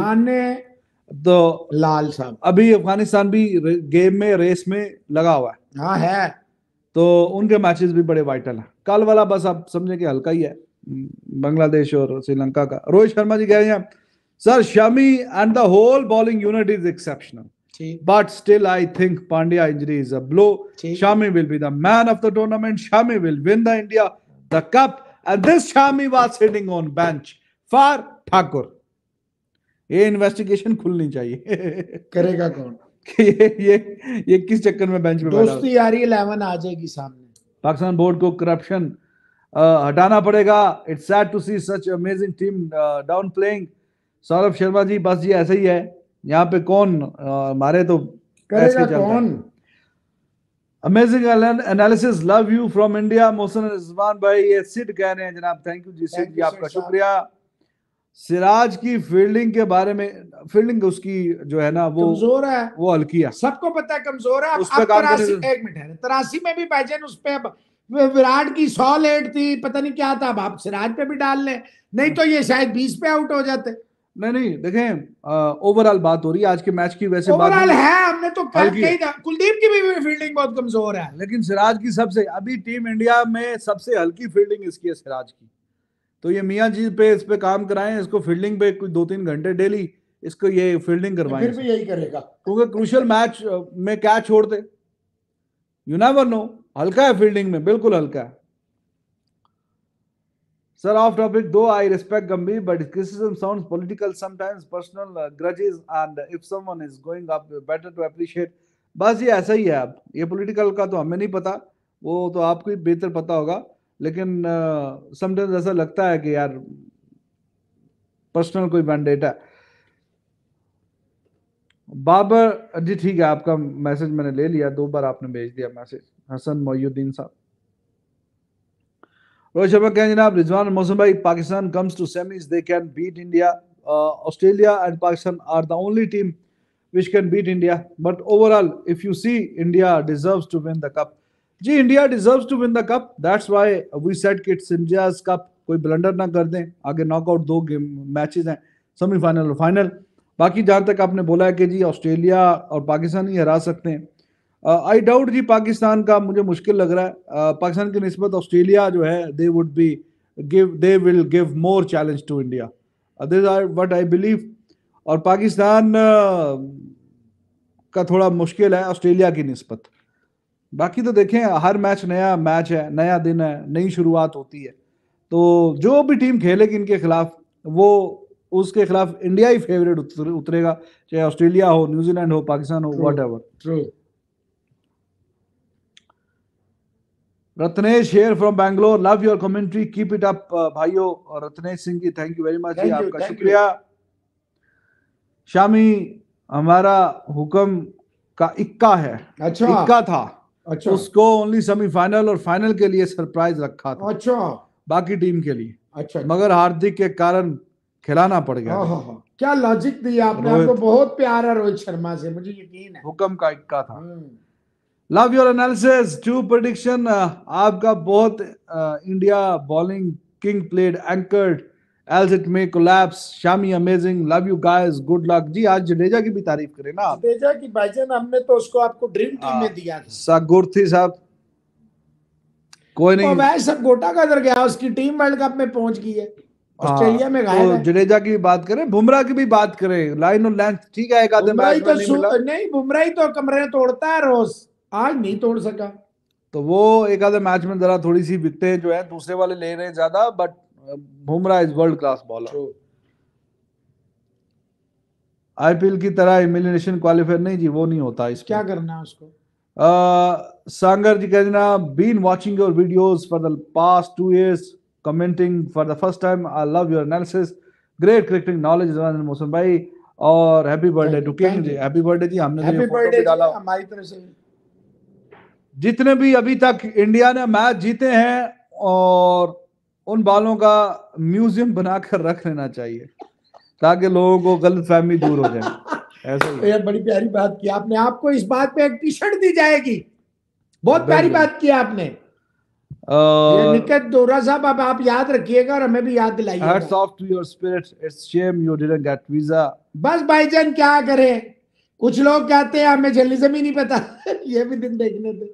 Speaker 2: तो लाल साहब अभी अफगानिस्तान भी गेम में रेस में लगा हुआ
Speaker 1: है हाँ है
Speaker 2: तो उनके मैचेस भी बड़े वाइटल हैं कल वाला बस आप समझे कि हल्का ही है हम्म, बांग्लादेश और श्रीलंका का रोहित शर्मा जी कह रहे हैं sir Shami and the whole bowling unit is exceptional but still I think Pandya injury is a blow Shami will be the man of the tournament Shami will win the India the cup and this Shami was sitting on bench for Thakur ये इन्वेस्टिगेशन खुलनी चाहिए करेगा कौन कि ये ये ये किस चक्कर में बेंच
Speaker 1: आ जाएगी सामने
Speaker 2: पाकिस्तान बोर्ड को करप्शन हटाना पड़ेगा it's sad to see such amazing team down playing Saurabh Sharma ji बस जी ऐसे ही है यहाँ पे कौन मारे तो करेगा कौन amazing analysis love you from India Mohsin Rizwan भाई ये सिड कह रहे हैं जनाब थैंक यू जी सिड जी आपका शुक्रिया सिराज की फील्डिंग के बारे में फील्डिंग उसकी जो है ना वो कमजोर है वो
Speaker 1: हल्की है सबको पता है कमजोर है उस तरासी एक मिनट तरासी में भी बैजन उस पे विराट की सौ लेट थी पता नहीं क्या था अब आप सिराज पे भी डाल ले नहीं तो ये शायद बीस पे आउट हो जाते
Speaker 2: नहीं नहीं देखें ओवरऑल बात हो रही है आज के मैच की वैसे ओवरऑल है हमने तो कुलदीप की भी फील्डिंग बहुत कमजोर है लेकिन सिराज की सबसे अभी टीम इंडिया में सबसे हल्की फील्डिंग इसकी है सिराज की तो ये मियाँ जी पे इस पे काम कराए इसको फील्डिंग पे कुछ दो तीन घंटे डेली इसको ये फील्डिंग तो करवाएं फिर भी यही करेगा क्योंकि क्रूशियल मैच में क्या छोड़ दे यू नेवर नो हल्का है फील्डिंग में बिल्कुल हल्का sir off topic though I respect Gambhir but criticism sounds political sometimes personal grudges and if someone is going up better to appreciate बस ये ऐसा ही है अब ये पॉलिटिकल का तो हमें नहीं पता वो तो आपको बेहतर पता होगा लेकिन समटाइम्स ऐसा लगता है कि यार पर्सनल कोई बैंडेटा बाबर जी ठीक है आपका मैसेज मैंने ले लिया दो बार आपने भेज दिया मैसेज हसन मोयुद्दीन साहब रोहित शर्मा कहें जनाब रिजवान मोहसिन भाई Pakistan comes to semis they can beat India Australia and Pakistan are the only team which can beat India but overall if you see India deserve to win the cup जी India deserves to win the cup that's why we set kit it's cup कोई ब्लंडर ना कर दें आगे नॉकआउट दो गेम मैचेस हैं सेमीफाइनल और फाइनल बाकी जहाँ तक आपने बोला है कि जी ऑस्ट्रेलिया और पाकिस्तान ही हरा सकते हैं आई uh, डाउट जी पाकिस्तान का मुझे मुश्किल लग रहा है uh, पाकिस्तान की नस्बत ऑस्ट्रेलिया जो है they would be give they will give more challenge to India this are what I believe और पाकिस्तान uh, का थोड़ा मुश्किल है ऑस्ट्रेलिया की नस्बत बाकी तो देखें हर मैच नया मैच है नया दिन है नई शुरुआत होती है तो जो भी टीम खेलेगी इनके खिलाफ वो उसके खिलाफ इंडिया ही फेवरेट उतर, उतरेगा चाहे ऑस्ट्रेलिया हो न्यूजीलैंड हो पाकिस्तान हो whatever Ratnesh here from Bangalore love your commentary keep it up भाइयों और Ratnesh Singh ji thank you very much जी आपका शुक्रिया शामी हमारा हुक्म का इक्का है अच्छा इक्का था अच्छा उसको ओनली सेमीफाइनल और फाइनल के लिए सरप्राइज रखा था अच्छा बाकी टीम के लिए अच्छा मगर हार्दिक के कारण खिलाना पड़ गया हाँ, हाँ, हाँ।
Speaker 1: क्या लॉजिक दिया आपने आपको बहुत प्यार है रोहित शर्मा से मुझे यकीन है हुक्म का इक्का था
Speaker 2: love your analysis to prediction आपका बहुत India bowling king played anchored else it may collapse Shami amazing love you guys good luck जी आज जडेजा की भी तारीफ करें
Speaker 1: ना जडेजा की भाईजान हमने तो उसको आपको ड्रीम टीम हाँ। में दिया था
Speaker 2: सगुर्थी साहब कोई तो नहीं मैं
Speaker 1: सब गोटा का इधर गया उसकी टीम वर्ल्ड कप में पहुंच गई है
Speaker 2: हाँ। ऑस्ट्रेलिया में गायब तो जडेजा की भी बात करें बुमराह की भी बात करें लाइन और लेंथ ठीक है एक आधे मैच तो नहीं मिला
Speaker 1: नहीं बुमराह तो कमरे तोड़ता है रोज आज नहीं तोड़ सका
Speaker 2: तो वो एक आधे मैच में जरा थोड़ी सी विकटें जो है दूसरे वाले ले रहे हैं ज्यादा but Bumrah is world class bowler IPL की तरह इमिलिनेशन क्वालिफायर नहीं जी वो नहीं होता इस क्या करना है उसको सांगर जी कहते ना been watching your videos for the past two years commenting for the first time I love your analysis great cricketing knowledge Mohsin भाई और हैप्पी बर्थडे टू किंग जी हैप्पी बर्थडे जी हमने हैप्पी तो बर्थडे डाला
Speaker 1: हमारी तरफ से
Speaker 2: जितने भी अभी तक इंडिया ने मैच जीते हैं और उन बालों का म्यूजियम बनाकर रख लेना चाहिए ताकि लोगों को गलत फहमी दूर हो जाए ऐसा ही तो यार
Speaker 1: बड़ी प्यारी बात की आपने आपको इस बात पे एक टी शर्ट दी जाएगी बहुत प्यारी बात की आपने
Speaker 2: निकत
Speaker 1: दोरा साहब अब आप याद रखिएगा और हमें भी याद दिलाइएगा हैट्स
Speaker 2: ऑफ टू
Speaker 1: बस भाईजान क्या करें कुछ लोग कहते हैं हमें जल्दी जमीन नहीं पता ये भी दिन देखने थे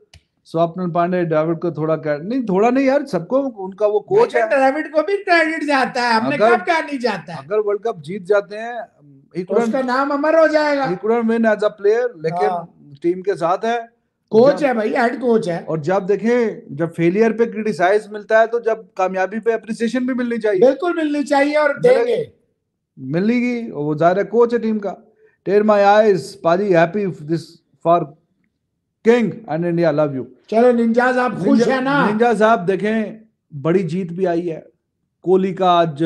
Speaker 2: स्वप्न पांडे द्राविड को थोड़ा कर नहीं थोड़ा नहीं यार सबको उनका वो कोच है द्राविड को भी क्रेडिट जाता है हमने कप का नहीं जाता है अगर वर्ल्ड कप जीत जाते हैं तो उसका नाम अमर हो जाएगा he couldn't win as a player लेकिन टीम हाँ। के साथ है कोच है भाई हेड कोच है और जब देखें जब फेलियर पे क्रिटिसाइज मिलता है तो जब कामयाबी पे अप्रिसिएशन भी मिलनी चाहिए बिल्कुल मिलनी चाहिए और देंगे मिलेगी वो जाहिर है कोच है टीम का tear my eyes paaji happy this for king and India love you चलो निंजा साहब खुश है ना निंजा साहब देखें बड़ी जीत भी आई है कोहली का आज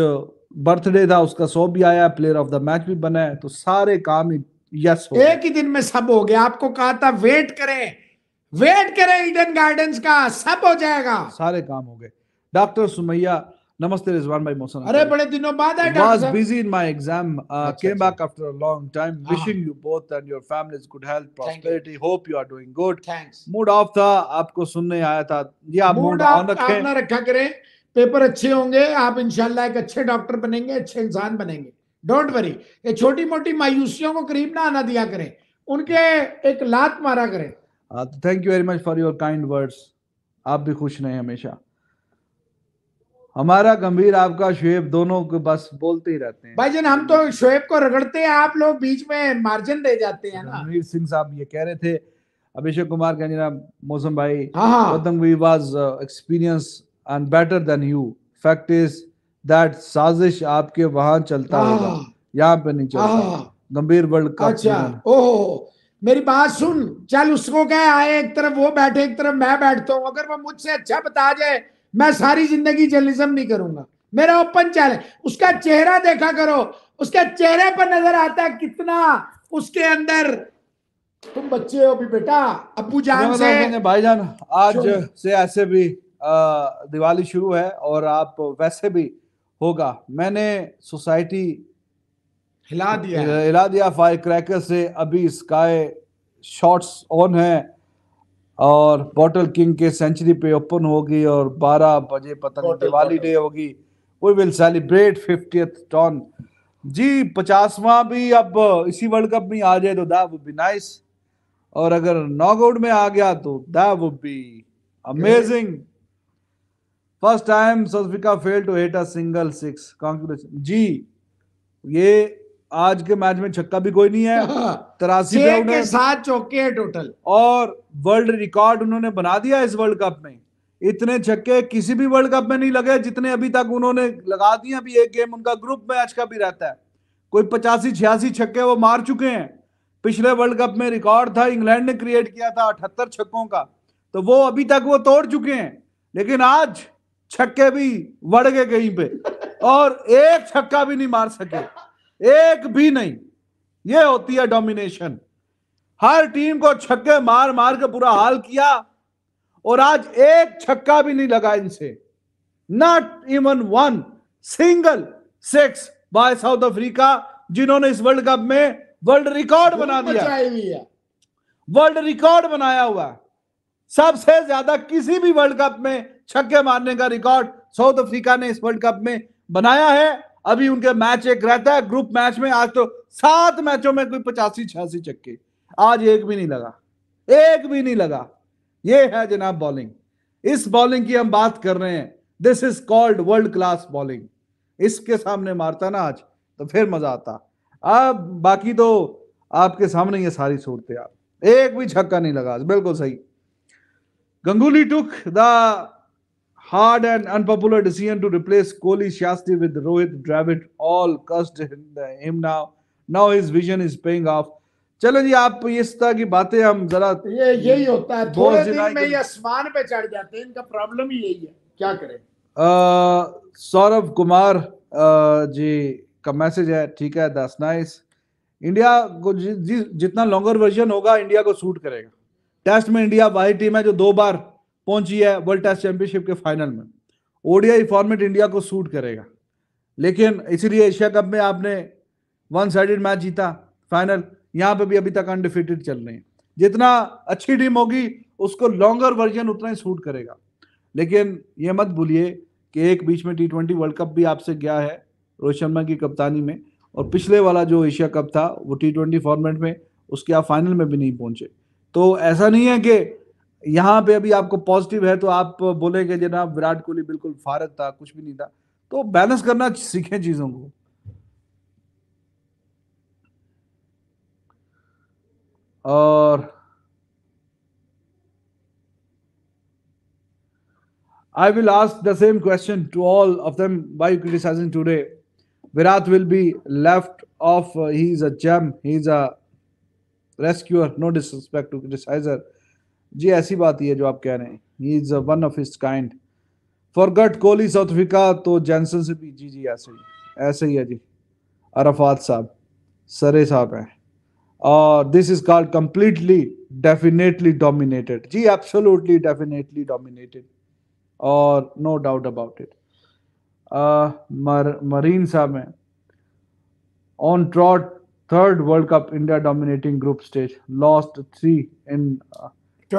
Speaker 2: बर्थडे था उसका शो भी आया प्लेयर ऑफ द मैच भी बना है तो सारे काम यस हो एक ही दिन में सब हो
Speaker 1: गया आपको कहा था वेट करें वेट करें ईडन गार्डन का सब हो जाएगा
Speaker 2: सारे काम हो गए डॉक्टर सुमैया नमस्ते रिजवान भाई मोहसन अरे बड़े
Speaker 1: दिनों बाद आए डॉक्टर साहब busy
Speaker 2: in my exam came back after a long time wishing you both and your family good health prosperity hope you are doing good thanks mood off था आपको सुनने आया था या मूड ऑन रखें ना
Speaker 1: रखा करें पेपर अच्छे होंगे आप इंशाल्लाह एक अच्छे डॉक्टर बनेंगे अच्छे इंसान बनेंगे डोंट वरी ये छोटी मोटी मायूसियों को करीब ना आना दिया करें उनके एक लात मारा करें
Speaker 2: thank you very much for your kind words आप भी खुश रहें हमेशा हमारा गंभीर आपका शुएब दोनों को बस बोलते ही रहते
Speaker 1: हैं भाई जन हम तो शुएब को रगड़ते हैं आप लोग बीच में मार्जिन दे जाते हैं ना रणवीर सिंह
Speaker 2: साहब ये कह रहे थे अभिषेक कुमार कह जना मौसम भाई पतंग हाँ, हाँ। Was experience and better then you fact is that साजिश आपके वहां चलता हाँ। होगा यहाँ पे नहीं चलता गंभीर वर्ल्ड कप अच्छा
Speaker 1: ओहो मेरी बात सुन चल उसको क्या आए एक तरफ वो बैठे एक तरफ मैं बैठता हूँ अगर वो मुझसे अच्छा बता जाए मैं सारी जिंदगी जर्नलिज्म नहीं करूंगा मेरा ओपन चैलेंज उसका चेहरा देखा करो उसके चेहरे पर नजर आता है कितना उसके अंदर तुम बच्चे हो भी बेटा अबू जान से
Speaker 2: जान आज से ऐसे भी दिवाली शुरू है और आप वैसे भी होगा मैंने सोसाइटी हिला दिया हिला दिया फायर क्रैकर से अभी स्काई शॉट्स ऑन है और बॉटल किंग के सेंचुरी पे ओपन होगी और 12 बजे पता नहीं दिवाली डे होगी we will celebrate fiftieth ton जी पचासवा भी अब इसी वर्ल्ड कप में आ जाए तो दैट वुड बी नाइस और अगर नॉकआउट में आ गया तो that would be amazing first time South Africa fail to hit a single six congratulation जी ये आज के मैच में छक्का भी कोई नहीं है हाँ। तिरासी सात चौके हैं टोटल और वर्ल्ड रिकॉर्ड उन्होंने बना दिया इस वर्ल्ड कप में इतने छक्के किसी भी वर्ल्ड कप में नहीं लगे जितने अभी तक उन्होंने लगा दिए अभी एक गेम उनका ग्रुप मैच का भी रहता है कोई पचासी छियासी छक्के वो मार चुके हैं पिछले वर्ल्ड कप में रिकॉर्ड था इंग्लैंड ने क्रिएट किया था अठहत्तर छक्कों का तो वो अभी तक वो तोड़ चुके हैं लेकिन आज छक्के भी बढ़ गए कहीं पे और एक छक्का भी नहीं मार सके एक भी नहीं ये होती है डोमिनेशन हर टीम को छक्के मार मार के पूरा हाल किया और आज एक छक्का भी नहीं लगा इनसे not even one single six by South Africa जिन्होंने इस वर्ल्ड कप में वर्ल्ड रिकॉर्ड बना
Speaker 1: दिया
Speaker 2: वर्ल्ड रिकॉर्ड बनाया हुआ सबसे ज्यादा किसी भी वर्ल्ड कप में छक्के मारने का रिकॉर्ड साउथ अफ्रीका ने इस वर्ल्ड कप में बनाया है अभी उनके मैच एक रहता है ग्रुप मैच में आज तो सात मैचों में कोई पचासी छियासी चक्के आज एक भी नहीं लगा एक भी नहीं लगा ये है जनाब बॉलिंग इस बॉलिंग की हम बात कर रहे हैं this is called world class bowling इसके सामने मारता ना आज तो फिर मजा आता अब बाकी तो आपके सामने ये सारी सूरत एक भी छक्का नहीं लगा बिल्कुल सही Ganguly took the hard and unpopular decision to replace Kohli Shastri with Rohit Dravid all cursed him now. Now his vision is paying off. चलो जी आप ये तरह की बातें हम जरा ये यही होता है थोड़े दिन में ये
Speaker 1: आसमान पे चढ़ जाते हैं इनका प्रॉब्लम ही यही है क्या करें
Speaker 2: सौरभ कुमार आ, जी का मैसेज है ठीक है दैट्स नाइस इंडिया को जि, जि, जितना लॉन्गर वर्जन होगा इंडिया को सूट करेगा टेस्ट में इंडिया वही टीम है जो दो बार पहुंची है वर्ल्ड टेस्ट चैंपियनशिप के फाइनल में ओडीआई फॉर्मेट इंडिया को सूट करेगा लेकिन इसीलिए एशिया कप में आपने वन साइडेड मैच जीता फाइनल यहाँ पे भी अभी तक अनडिफिटेड चल रहे हैं जितना अच्छी टीम होगी उसको लॉन्गर वर्जन उतना ही सूट करेगा लेकिन ये मत भूलिए कि एक बीच में टी ट्वेंटी वर्ल्ड कप भी आपसे गया है रोहित शर्मा की कप्तानी में और पिछले वाला जो एशिया कप था वो टी ट्वेंटी फॉर्मेट में उसके आप फाइनल में भी नहीं पहुंचे तो ऐसा नहीं है कि यहाँ पे अभी आपको पॉजिटिव है तो आप बोले कि जनाब विराट कोहली बिल्कुल फारग था कुछ भी नहीं था तो बैलेंस करना सीखें चीजों को और I will ask the same question to all of them by criticizing today. Virat will be left off. He's a gem. He's a rescuer. No disrespect to criticizer. जी ऐसी बात ही है जो आप कह रहे हैं is one of his kind forget Kohli South Africa तो जैनसन से भी जी जी ऐसे ही ऐसे ही है जी अरफात साहब सरे साहब हैं और this is called completely definitely dominated जी एब्सोल्युटली डेफिनेटली डोमिनेटेड और नो डाउट अबाउट इट मर मरीन साहब हैं on trot third World Cup India dominating group stage lost three in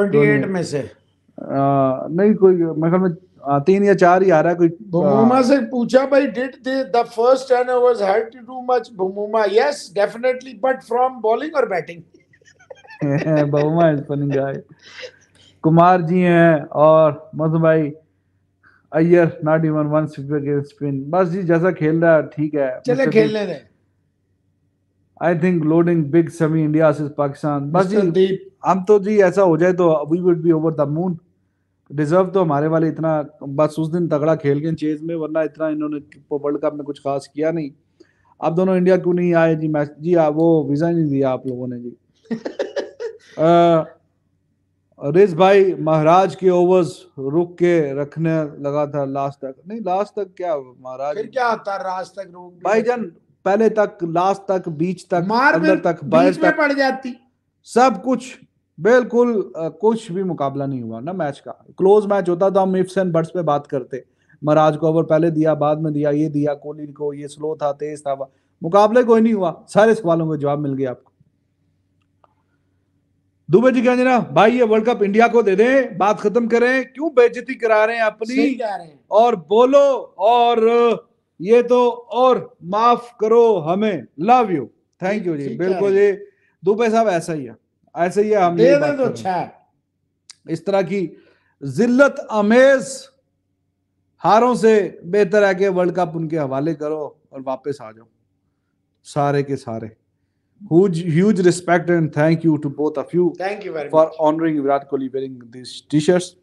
Speaker 2: 28 तो में से आ, नहीं कोई मेरे ख्याल में तीन या चार ही आ रहा है कोई तो भूमुमा
Speaker 1: से पूछा भाई did they the first was too much भूमुमा yes definitely but from bowling और
Speaker 2: बैटिंग भूमुमा is funny guy Kumar ji हैं और मधु भाई Iyer not even one six spin बस जी जैसा खेल रहा है ठीक है चले खेलने I think loading big semi India से पाकिस्तान बस जी हम तो जी ऐसा हो जाए तो we would be over the moon deserve तो हमारे वाले इतना बस उस दिन तगड़ा खेल गए चेज में वरना इतना इन्होंने वर्ल्ड कप में कुछ खास किया नहीं अब दोनों इंडिया क्यों नहीं आए जी मैच जी आ, वो वीज़ा नहीं दिया आप लोगों ने जी आ, भाई महाराज के ओवर्स रुक के रखने लगा था लास्ट तक नहीं लास्ट तक क्या महाराज फिर क्या होता है लास्ट तक रुक भाई जान पहले तक लास्ट तक बीच तक अंदर तक बीच में पड़ जाती सब कुछ बिल्कुल कुछ भी मुकाबला नहीं हुआ ना मैच का क्लोज मैच होता तो हम इफ्स एंड बर्ड्स पे बात करते महाराज को ओवर पहले दिया बाद में दिया ये दिया कोहली को ये स्लो था तेज था मुकाबले कोई नहीं हुआ सारे सवालों का जवाब मिल गया आपको दुबे जी क्या ना भाई ये वर्ल्ड कप इंडिया को दे दें बात खत्म करें क्यों बेजती करा रहे हैं अपनी रहे हैं। और बोलो और ये तो और माफ करो हमें लव यू थैंक यू जी बिल्कुल जी दुबे साहब ऐसा ही है ऐसे ही है हम दे दे
Speaker 1: तो
Speaker 2: इस तरह की जिल्लत अमेज हारों से बेहतर है कि वर्ल्ड कप उनके हवाले करो और वापस आ जाओ सारे के सारे huge respect and thank you to both of you thank you very for much. honoring virat kohli wearing these t-shirts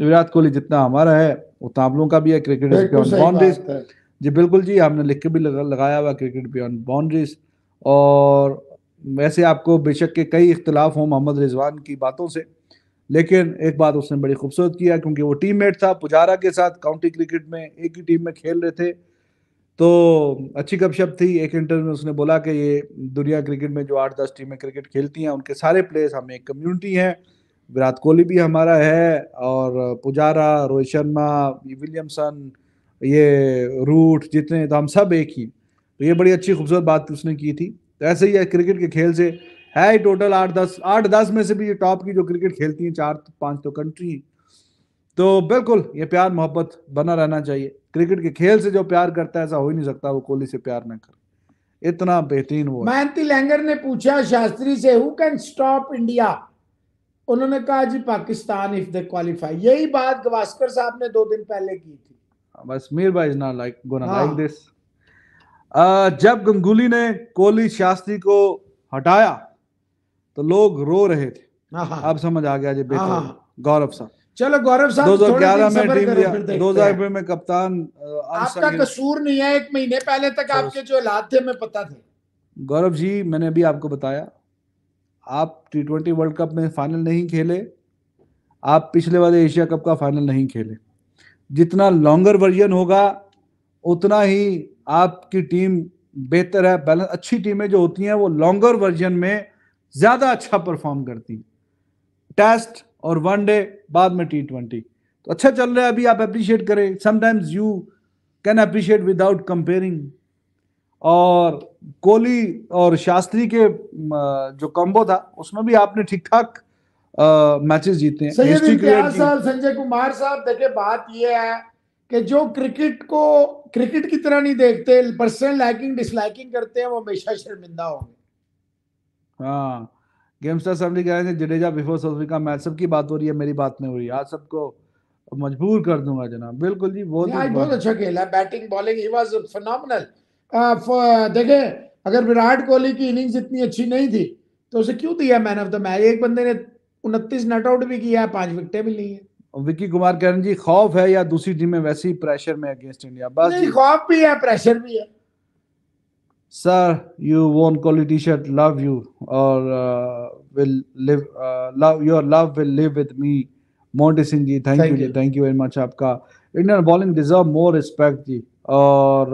Speaker 2: Virat Kohli जितना हमारा है उतना तो आप लोगों का भी है क्रिकेट जी बिल्कुल जी हमने लिख के भी लगा, लगाया हुआ क्रिकेट बियॉन्ड बाउंड्रीज और वैसे आपको बेशक के कई इख्तलाफ हों मोहम्मद रिजवान की बातों से लेकिन एक बात उसने बड़ी खूबसूरत किया क्योंकि वो टीममेट था पुजारा के साथ काउंटी क्रिकेट में एक ही टीम में खेल रहे थे तो अच्छी गपशप थी एक इंटरव्यू में उसने बोला कि ये दुनिया क्रिकेट में जो आठ दस टीमें क्रिकेट खेलती हैं उनके सारे प्लेयर्स हम एक कम्युनिटी हैं विराट कोहली भी हमारा है और पुजारा रोहित शर्मा विलियमसन ये रूट जितने तो हम सब एक ही तो ये बड़ी अच्छी खूबसूरत बात उसने की थी तो ऐसे ही है क्रिकेट के खेल से है ही टोटल आठ दस आठ दस में से भी ये टॉप की जो क्रिकेट खेलती हैं चार तो पांच तो कंट्री हैं तो बिल्कुल ये प्यार मोहब्बत बना रहना चाहिए क्रिकेट के खेल से जो प्यार करता है ऐसा हो ही नहीं सकता वो कोहली से प्यार ना करे इतना बेहतरीन वो
Speaker 1: महंती लैंगर ने पूछा शास्त्री से हु कैन स्टॉप इंडिया उन्होंने कहा जी पाकिस्तान इफ दे क्वालिफाई यही बात गवास्कर साहब ने दो दिन पहले की थी
Speaker 2: बस मीरबा is not like gonna like this जब गंगुली ने कोहली शास्त्री को हटाया तो लोग रो रहे थे हाँ, हाँ। अब समझ आ गया जी हाँ, बेटा गौरव साहब
Speaker 1: चलो गौरव साहब 2011 में टीम लिया 2011
Speaker 2: में कप्तान आपका
Speaker 1: कसूर नहीं है एक महीने पहले तक आपके जो हालात थे मैं पता थे
Speaker 2: गौरव जी मैंने अभी आपको बताया आप टी ट्वेंटी वर्ल्ड कप में फाइनल नहीं खेले आप पिछले वाले एशिया कप का फाइनल नहीं खेले जितना लॉन्गर वर्जन होगा उतना ही आपकी टीम बेहतर है बैलेंस अच्छी टीमें जो होती हैं वो लॉन्गर वर्जन में ज़्यादा अच्छा परफॉर्म करती टेस्ट और वन डे बाद में टी ट्वेंटी तो अच्छा चल रहा है अभी आप अप्रिशिएट करें sometimes you can appreciate without comparing और कोहली और शास्त्री के जो कॉम्बो था उसमें भी आपने ठीक ठाक मैचेस जीते हैं संजय
Speaker 1: कुमार साहब देखे बात यह है कि जो क्रिकेट को क्रिकेट की तरह नहीं देखते पर्सनल लाइकिंग डिसलाइकिंग करते हैं वो हमेशा शर्मिंदा होंगे
Speaker 2: हाँ गेमस्टर साहब ने कहा Jadeja before South Africa match सब की बात हो रही है मेरी बात नहीं हो रही आज सबको मजबूर कर
Speaker 1: दूंगा जनाब बिल्कुल जी बहुत बहुत अच्छा खेला batting bowling he was phenomenal देखे अगर विराट कोहली की इनिंग्स इतनी अच्छी नहीं थी तो उसे क्यों दिया मैन ऑफ द मैच एक बंदे ने उनतीस नट आउट भी किया है पांच विकेटें भी ली
Speaker 2: है विकी कुमार करण जी खौफ है या दूसरी टीमें वैसे ही प्रेशर में अगेंस्ट इंडिया बस नहीं खौफ भी है प्रेशर भी है sir you won Kohli T shirt love you और will live love your love will live with me Monty Singh ji thank you जी थैंक यू वेरी मच आपका Indian bowling deserve more respect जी और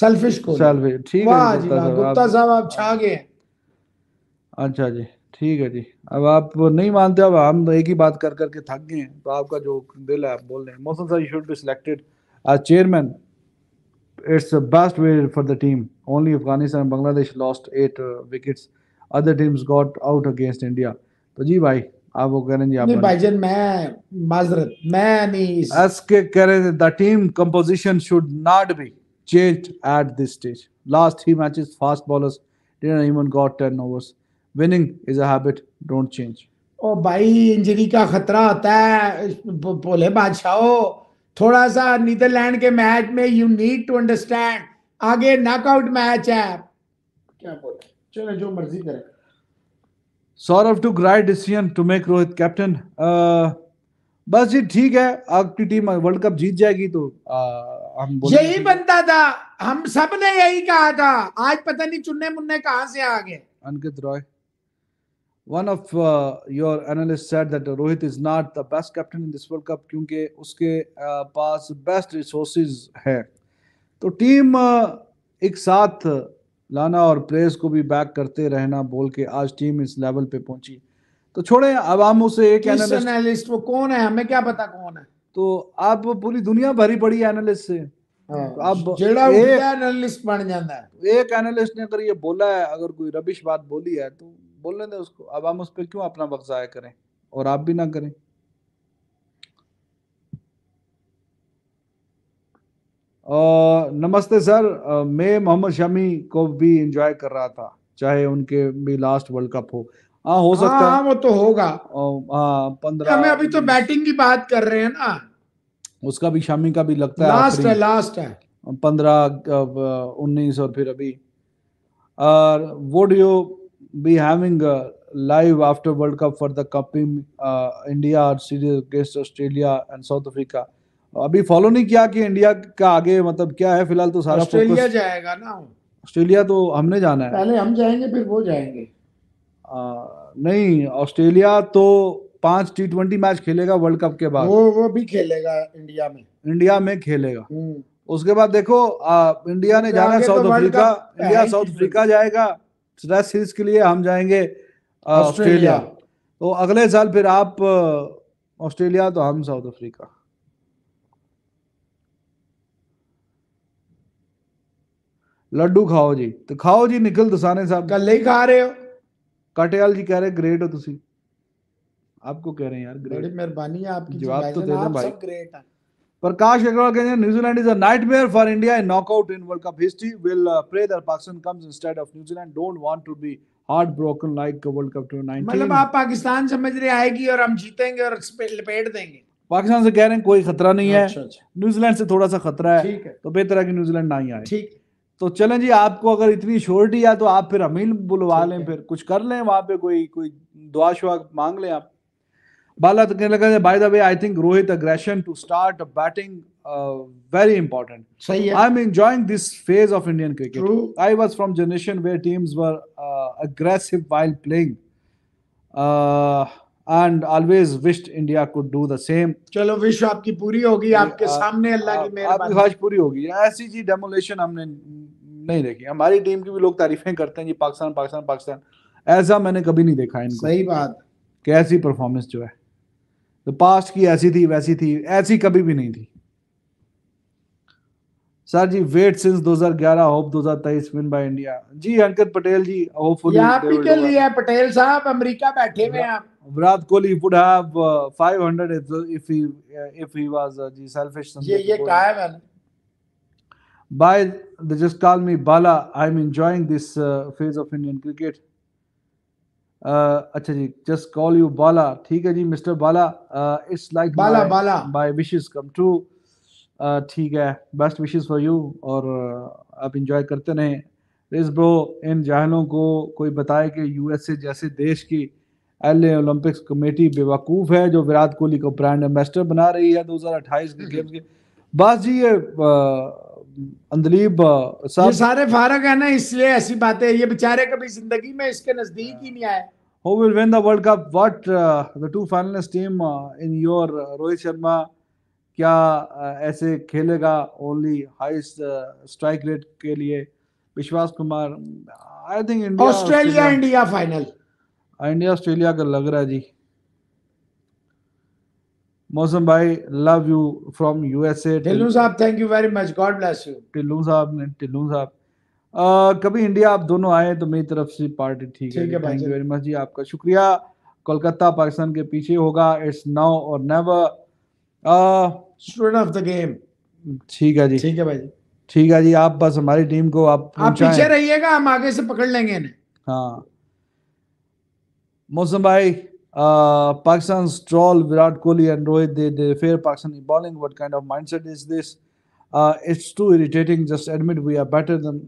Speaker 2: सेल्फिश को सेल्फिश ठीक है गुप्ता
Speaker 1: साहब आप छा गए
Speaker 2: अच्छा जी ठीक है जी अब आप नहीं मानते अब हम एक ही बात कर करके थक गए हैं तो आपका जो दिल है आप बोल रहे हैं Mohsin sir you should be selected as chairman it's best way for the team only Afghanistan Bangladesh lost eight wickets other teams got out against India तो जी भाई आप वो करें जी आप नहीं भाईजान
Speaker 1: मैं माजरत मैं नहीं अस
Speaker 2: के करें the team composition should not be changed at this stage last three matches fast bowlers didn't even got 10 overs winning is a habit don't change
Speaker 1: ओ भाई इंजरी का खतरा होता है बोले बादशाह थोड़ा सा नीदरलैंड के मैच में यू नीड टू अंडरस्टैंड आगे नॉकआउट मैच है क्या बोले चलो जो मर्जी करे Saurabh
Speaker 2: too great decision to make Rohit captain बस जी ठीक है आपकी टीम वर्ल्ड कप जीत जाएगी तो आ, हम यही
Speaker 1: बनता था हम सब ने यही कहा था आज पता नहीं चुनने मुन्ने कहा से आ गए
Speaker 2: अंकित Roy one of uh, your analysts said that Rohit is not the best captain in this World Cup क्योंकि उसके uh, पास best resources है तो टीम uh, एक साथ लाना और प्रेस को भी बैक करते रहना बोल के आज टीम इस लेवल पे पहुंची तो छोड़े अब हम उसे एक एनालिस्ट
Speaker 1: वो कौन है हमें क्या पता कौन है
Speaker 2: तो आप पूरी दुनिया भरी पड़ी एनालिस्ट से हाँ, तो अब एनालिस्ट बन जाता है एक एनालिस्ट ने अगर ये बोला है अगर कोई रबिश बात बोली है तो बोलने दें उसको अब हम उस पर क्यों अपना वक्त ज़ाया करें और आप भी ना करें आ, नमस्ते सर मैं मोहम्मद शमी को भी एंजॉय कर रहा था चाहे उनके भी लास्ट वर्ल्ड कप हो हाँ हो सकता है हाँ,
Speaker 1: वो तो होगा
Speaker 2: हाँ पंद्रह हमें अभी तो
Speaker 1: बैटिंग की बात कर रहे हैं ना
Speaker 2: उसका भी शमी का भी लगता है लास्ट है लास्ट है पंद्रह उन्नीस और फिर अभी और वो डियो be having a live after World Cup for the Cup in uh, India series against Australia and South Africa. Africa अभी फॉलो नहीं किया कि इंडिया का आगे मतलब क्या है फिलहाल तो सारा ऑस्ट्रेलिया जाएगा ना ऑस्ट्रेलिया तो हमने जाना है पहले
Speaker 1: हम जाएंगे फिर वो जाएंगे
Speaker 2: आ, नहीं ऑस्ट्रेलिया तो पांच टी ट्वेंटी मैच खेलेगा वर्ल्ड कप के बाद वो वो भी
Speaker 1: खेलेगा इंडिया में
Speaker 2: इंडिया में खेलेगा हम्म। उसके बाद देखो आ, इंडिया ने जाना South Africa India South Africa जाएगा टेस्ट सीरीज के लिए हम जाएंगे ऑस्ट्रेलिया तो अगले साल फिर आप ऑस्ट्रेलिया uh, तो हम साउथ अफ्रीका लड्डू खाओ जी तो खाओ जी निखिल दसाने तो साहब कल ही खा रहे हो कटियाल जी कह रहे ग्रेट हो तुम आपको कह रहे हैं यार ग्रेट
Speaker 1: मेहरबानी है आपकी जवाब तो दे दो भाई सब ग्रेट है
Speaker 2: Prakash Agarwal says New Zealand is a nightmare for India in knockout in World Cup history. We'll uh, pray that Pakistan comes instead of New Zealand. Don't want to be heartbroken like World Cup 2019. मतलब आप
Speaker 1: पाकिस्तान समझ रहे आएगी और हम जीतेंगे और लपेट देंगे
Speaker 2: पाकिस्तान से कह रहे हैं कोई खतरा नहीं है न्यूजीलैंड से थोड़ा सा खतरा है तो बेहतर है कि न्यूजीलैंड ना ही आए ठीक तो चलें जी आपको अगर इतनी श्योरिटी है तो आप फिर अमील बुलवा लें फिर कुछ कर लें वहां पे कोई कोई दुआ शुआ मांग लें आप बाला कहने लगा है by the way I think Rohit aggression to start batting very important सही है I am enjoying this phase of Indian cricket I was from generation where teams were aggressive while playing and always wished India could do the same चलो विश आपकी पूरी होगी आपके सामने अल्लाह की मेहरबानी आपकी ख्वाहिश पूरी होगी ऐसी जी डेमोलेशन हमने नहीं देखी हमारी टीम की भी लोग तारीफें करते हैं जी पाकिस्तान पाकिस्तान पाकिस्तान ऐसा मैंने कभी नहीं देखा इनको सही बात कैसी परफॉर्मेंस जो है तो पास्ट की ऐसी थी वैसी थी ऐसी कभी भी नहीं थी sir ji wait since 2011 hope 2023 win by India जी अंकित पटेल जी होपफुली यहां पी के
Speaker 1: लिए पटेल साहब अमेरिका बैठे हुए हैं
Speaker 2: Virat Kohli would have 500 if he if he was जी
Speaker 1: सेल्फिश ये ये कहा है मैंने
Speaker 2: by the just call me Bala I am enjoying this phase of Indian cricket अच्छा जी जस्ट कॉल यू बाला ठीक है जी mister Bala it's like Bala Bala bye wishes come true ठीक है बेस्ट विशेस फॉर यू और आप इंजॉय करते रहे रेस ब्रो इन जाहलों को कोई बताए कि यूएसए जैसे देश की एल ओलंपिक्स कमेटी बेवकूफ़ है जो विराट कोहली को ब्रांड एम्बेसडर बना रही है दो हजार अट्ठाईस के गेम्स हम्म। के बस जी ये आ, अंदलीब साहब सारे फारक है ना इसलिए ऐसी बातें ये बेचारे
Speaker 1: कभी जिंदगी में इसके नजदीक ही नहीं आए
Speaker 2: Who will win the world cup what the two finalist team in your Rohit Sharma क्या uh, ऐसे खेलेगा ओनली हाईएस्ट स्ट्राइक रेट के लिए Vishwas Kumar I think India Australia India final India Australia का लग रहा है जी मौसम भाई love you from USA Tillu साहब
Speaker 1: thank you very much God bless you Tillu साहब ने टिल्लू साहब
Speaker 2: कभी इंडिया आप दोनों आए तो मेरी तरफ से पार्टी ठीक है थैंक यू वेरी मच जी आपका शुक्रिया कोलकाता पाकिस्तान के पीछे होगा it's now or never student of the game ठीक है जी ठीक है भाई जी ठीक है जी आप बस हमारी टीम को आप आप पीछे
Speaker 1: रहिएगा हम आगे से पकड़ लेंगे इन्हें
Speaker 2: हाँ मौसम भाई Pakistan's troll Virat Kohli and Rohit, they, they fear Pakistani bowling. What kind of mindset is this? Uh, it's too irritating. Just admit we are better than.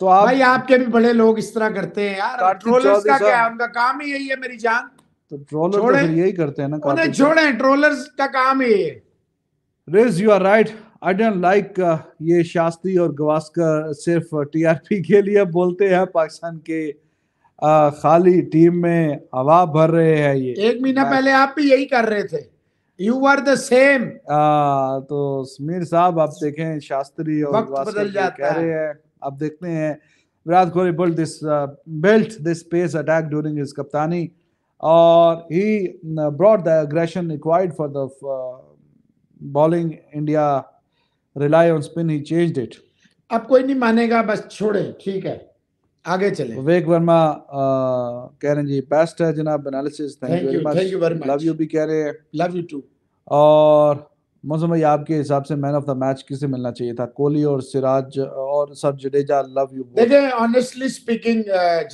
Speaker 2: तो
Speaker 1: आप भाई आपके भी बड़े लोग इस तरह करते हैं यार ट्रोलर्स का क्या है उनका काम ही यही है मेरी जान
Speaker 2: तो ट्रोलर तो फिर यही करते हैं ना उन्हें छोड़े
Speaker 1: ट्रोलर्स का काम ही है
Speaker 2: रेज you are right I don't like ये शास्त्री और गवास्कर सिर्फ टीआरपी के लिए बोलते हैं पाकिस्तान के खाली टीम में हवा भर रहे हैं ये
Speaker 1: एक महीना पहले आप भी यही कर रहे थे यू आर द सेम
Speaker 2: तो समीर साहब आप देखें शास्त्री और बदल जाता है।, है आप देखते हैं Virat Kohli built this built this pace attack during his कप्तानी और he brought the aggression required for the bowling India rely on spin he changed it अब कोई नहीं मानेगा बस छोड़े ठीक है आगे चले विवेक वर्मा कह रहे हैं जी बेस्ट है जनाब analysis thank you thank you very much love you भी कह रहे हैं लव यू टू और मौसम भाई आपके हिसाब से मैन ऑफ द मैच किसे मिलना चाहिए था कोहली और सिराज और सब जडेजा लव यू
Speaker 1: देखें ऑनेस्टली स्पीकिंग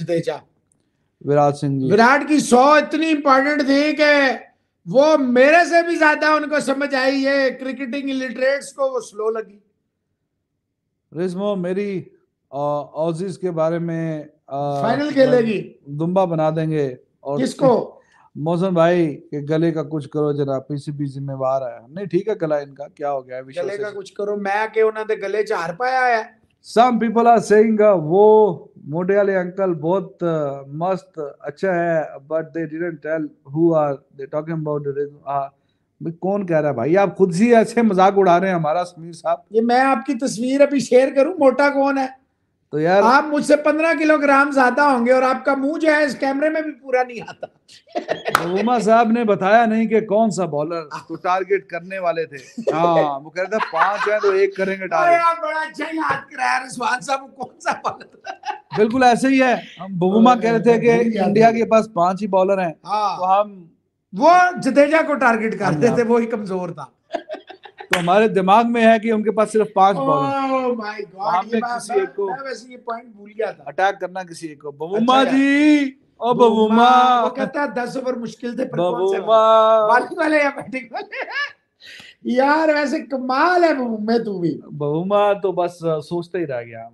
Speaker 1: जडेजा
Speaker 2: विराट सिंह जी विराट
Speaker 1: की सौ इतनी इंपॉर्टेंट थी कि वो मेरे से भी ज्यादा उनको समझ आई है क्रिकेटिंग इलिटरेट्स को वो स्लो लगी
Speaker 2: रिज्मो मेरी ऑजीज के बारे में फाइनल खेलेगी दुम्बा बना देंगे और किसको मोहसन भाई के गले का कुछ करो जरा पीसीबी जिम्मेवार है
Speaker 1: नहीं ठीक है गला इनका क्या हो गया गले का कुछ करो मैं के ਉਹਨਾਂ ਦੇ ਗਲੇ 'ਚ ਹਾਰ ਪਾਇਆ
Speaker 2: सम पीपल आर सेइंग वो मोटे वाले अंकल बहुत मस्त अच्छा है but they didn't tell who are they talking about कौन कह रहा है भाई आप खुद ही ऐसे मजाक
Speaker 1: उड़ा रहे हैं हमारा समीर साहब ये मैं आपकी तस्वीर अभी शेयर करूं मोटा कौन है तो यार आप मुझसे पंद्रह किलोग्राम ज्यादा होंगे और आपका मुंह जो है इस कैमरे में भी पूरा नहीं आता
Speaker 2: उमा साहब ने बताया नहीं कि कौन सा बॉलर तो टारगेट करने वाले थे हाँ वो कह रहा था पांच है तो एक करेंगे टारगेट
Speaker 1: बड़ा अच्छा याद कराया रिजवान साहब कौन सा बॉलर
Speaker 2: बिल्कुल ऐसे ही है हम बुगुमा कह रहे थे कि इंडिया के पास पांच ही बॉलर हैं हाँ। तो हम वो जडेजा को टारगेट करते हाँ थे वो ही कमजोर था तो हमारे दिमाग में है कि उनके पास सिर्फ पांच oh
Speaker 1: बॉल
Speaker 2: अटैक करना किसी एक को अच्छा बबुमा जी ओ बबुमा वो कहता दस ओवर
Speaker 1: मुश्किल थे वाले या बैटिंग वाले यार वैसे कमाल है बबुमा तू भी
Speaker 2: बबुमा तो बस सोचते ही रह गया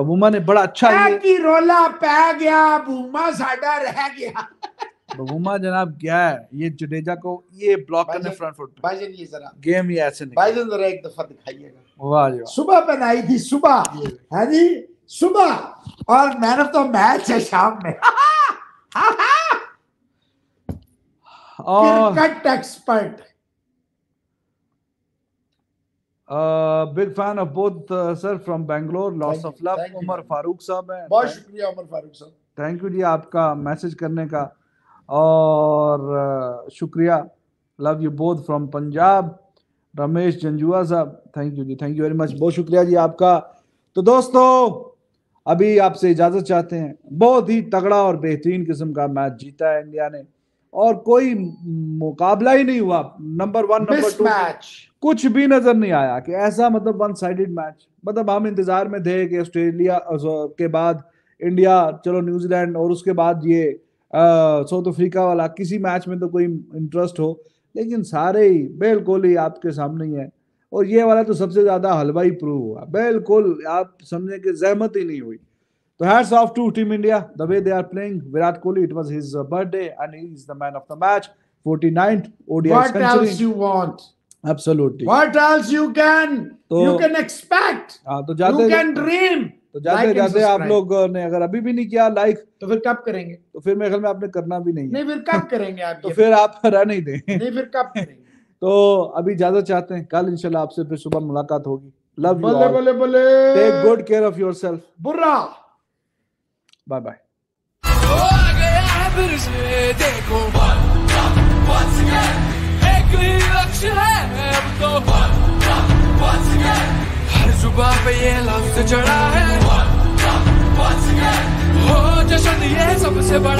Speaker 2: बबुमा ने बड़ा अच्छा
Speaker 1: रोला पै गया बूमा साडा रह गया
Speaker 2: बबूमा जनाब क्या है ये जुडेजा को ये ब्लॉक करने फ्रंट फुट
Speaker 1: भाईजान ये जरा
Speaker 2: गेम ही ऐसे नहीं भाईजान
Speaker 1: जरा एक दफा दिखाइएगा वाह जी सुबह बनाई थी सुबह है हाँ जी सुबह और मैन ऑफ द मैच है शाम में cricket expert
Speaker 2: big fan of both sir from sir lots of love Umar Farooq साहब है बहुत शुक्रिया उमर फारूक साहब. थैंक यू जी आपका मैसेज करने का. और शुक्रिया love you both from Punjab Ramesh Janjua साहब थैंक यू जी थैंक यू वेरी मच बहुत शुक्रिया जी आपका तो दोस्तों अभी आपसे इजाजत चाहते हैं बहुत ही तगड़ा और बेहतरीन किस्म का मैच जीता है इंडिया ने और कोई मुकाबला ही नहीं हुआ number one number two match कुछ भी नजर नहीं आया कि ऐसा मतलब वन साइडेड मैच मतलब हम इंतजार में थे कि ऑस्ट्रेलिया के बाद इंडिया चलो न्यूजीलैंड और उसके बाद ये साउथ अफ्रीका तो वाला किसी मैच में तो कोई इंटरेस्ट हो लेकिन सारे ही बिल्कुल ही आपके सामने ही है और ये वाला तो सबसे ज्यादा हलवाई प्रूव हुआ बिल्कुल आप समझे कि जहमत ही नहीं हुई तो hats off to team India the way they are playing Virat Kohli it was his birthday and he is the man of the match 49th ODI century what else you want absolutely what else you can
Speaker 1: you can expect
Speaker 2: हां तो जाते यू कैन ड्रीम तो जाते like ज्यादा आप लोग ने अगर अभी भी नहीं किया लाइक तो फिर कब करेंगे तो फिर मेरे ख्याल में आपने करना भी नहीं नहीं फिर कब
Speaker 1: करेंगे आप तो फिर
Speaker 2: आप हरा नहीं दें नहीं फिर कब करेंगे तो अभी ज्यादा चाहते हैं कल इंशाल्लाह आपसे फिर सुबह मुलाकात होगी लव यू बोले बोले
Speaker 1: बोले take good
Speaker 2: care of yourself Burra bye bye
Speaker 1: देखो once again, हर सुबह पे ये लफ्ज चढ़ा है once हो जश्न ये सबसे बड़ा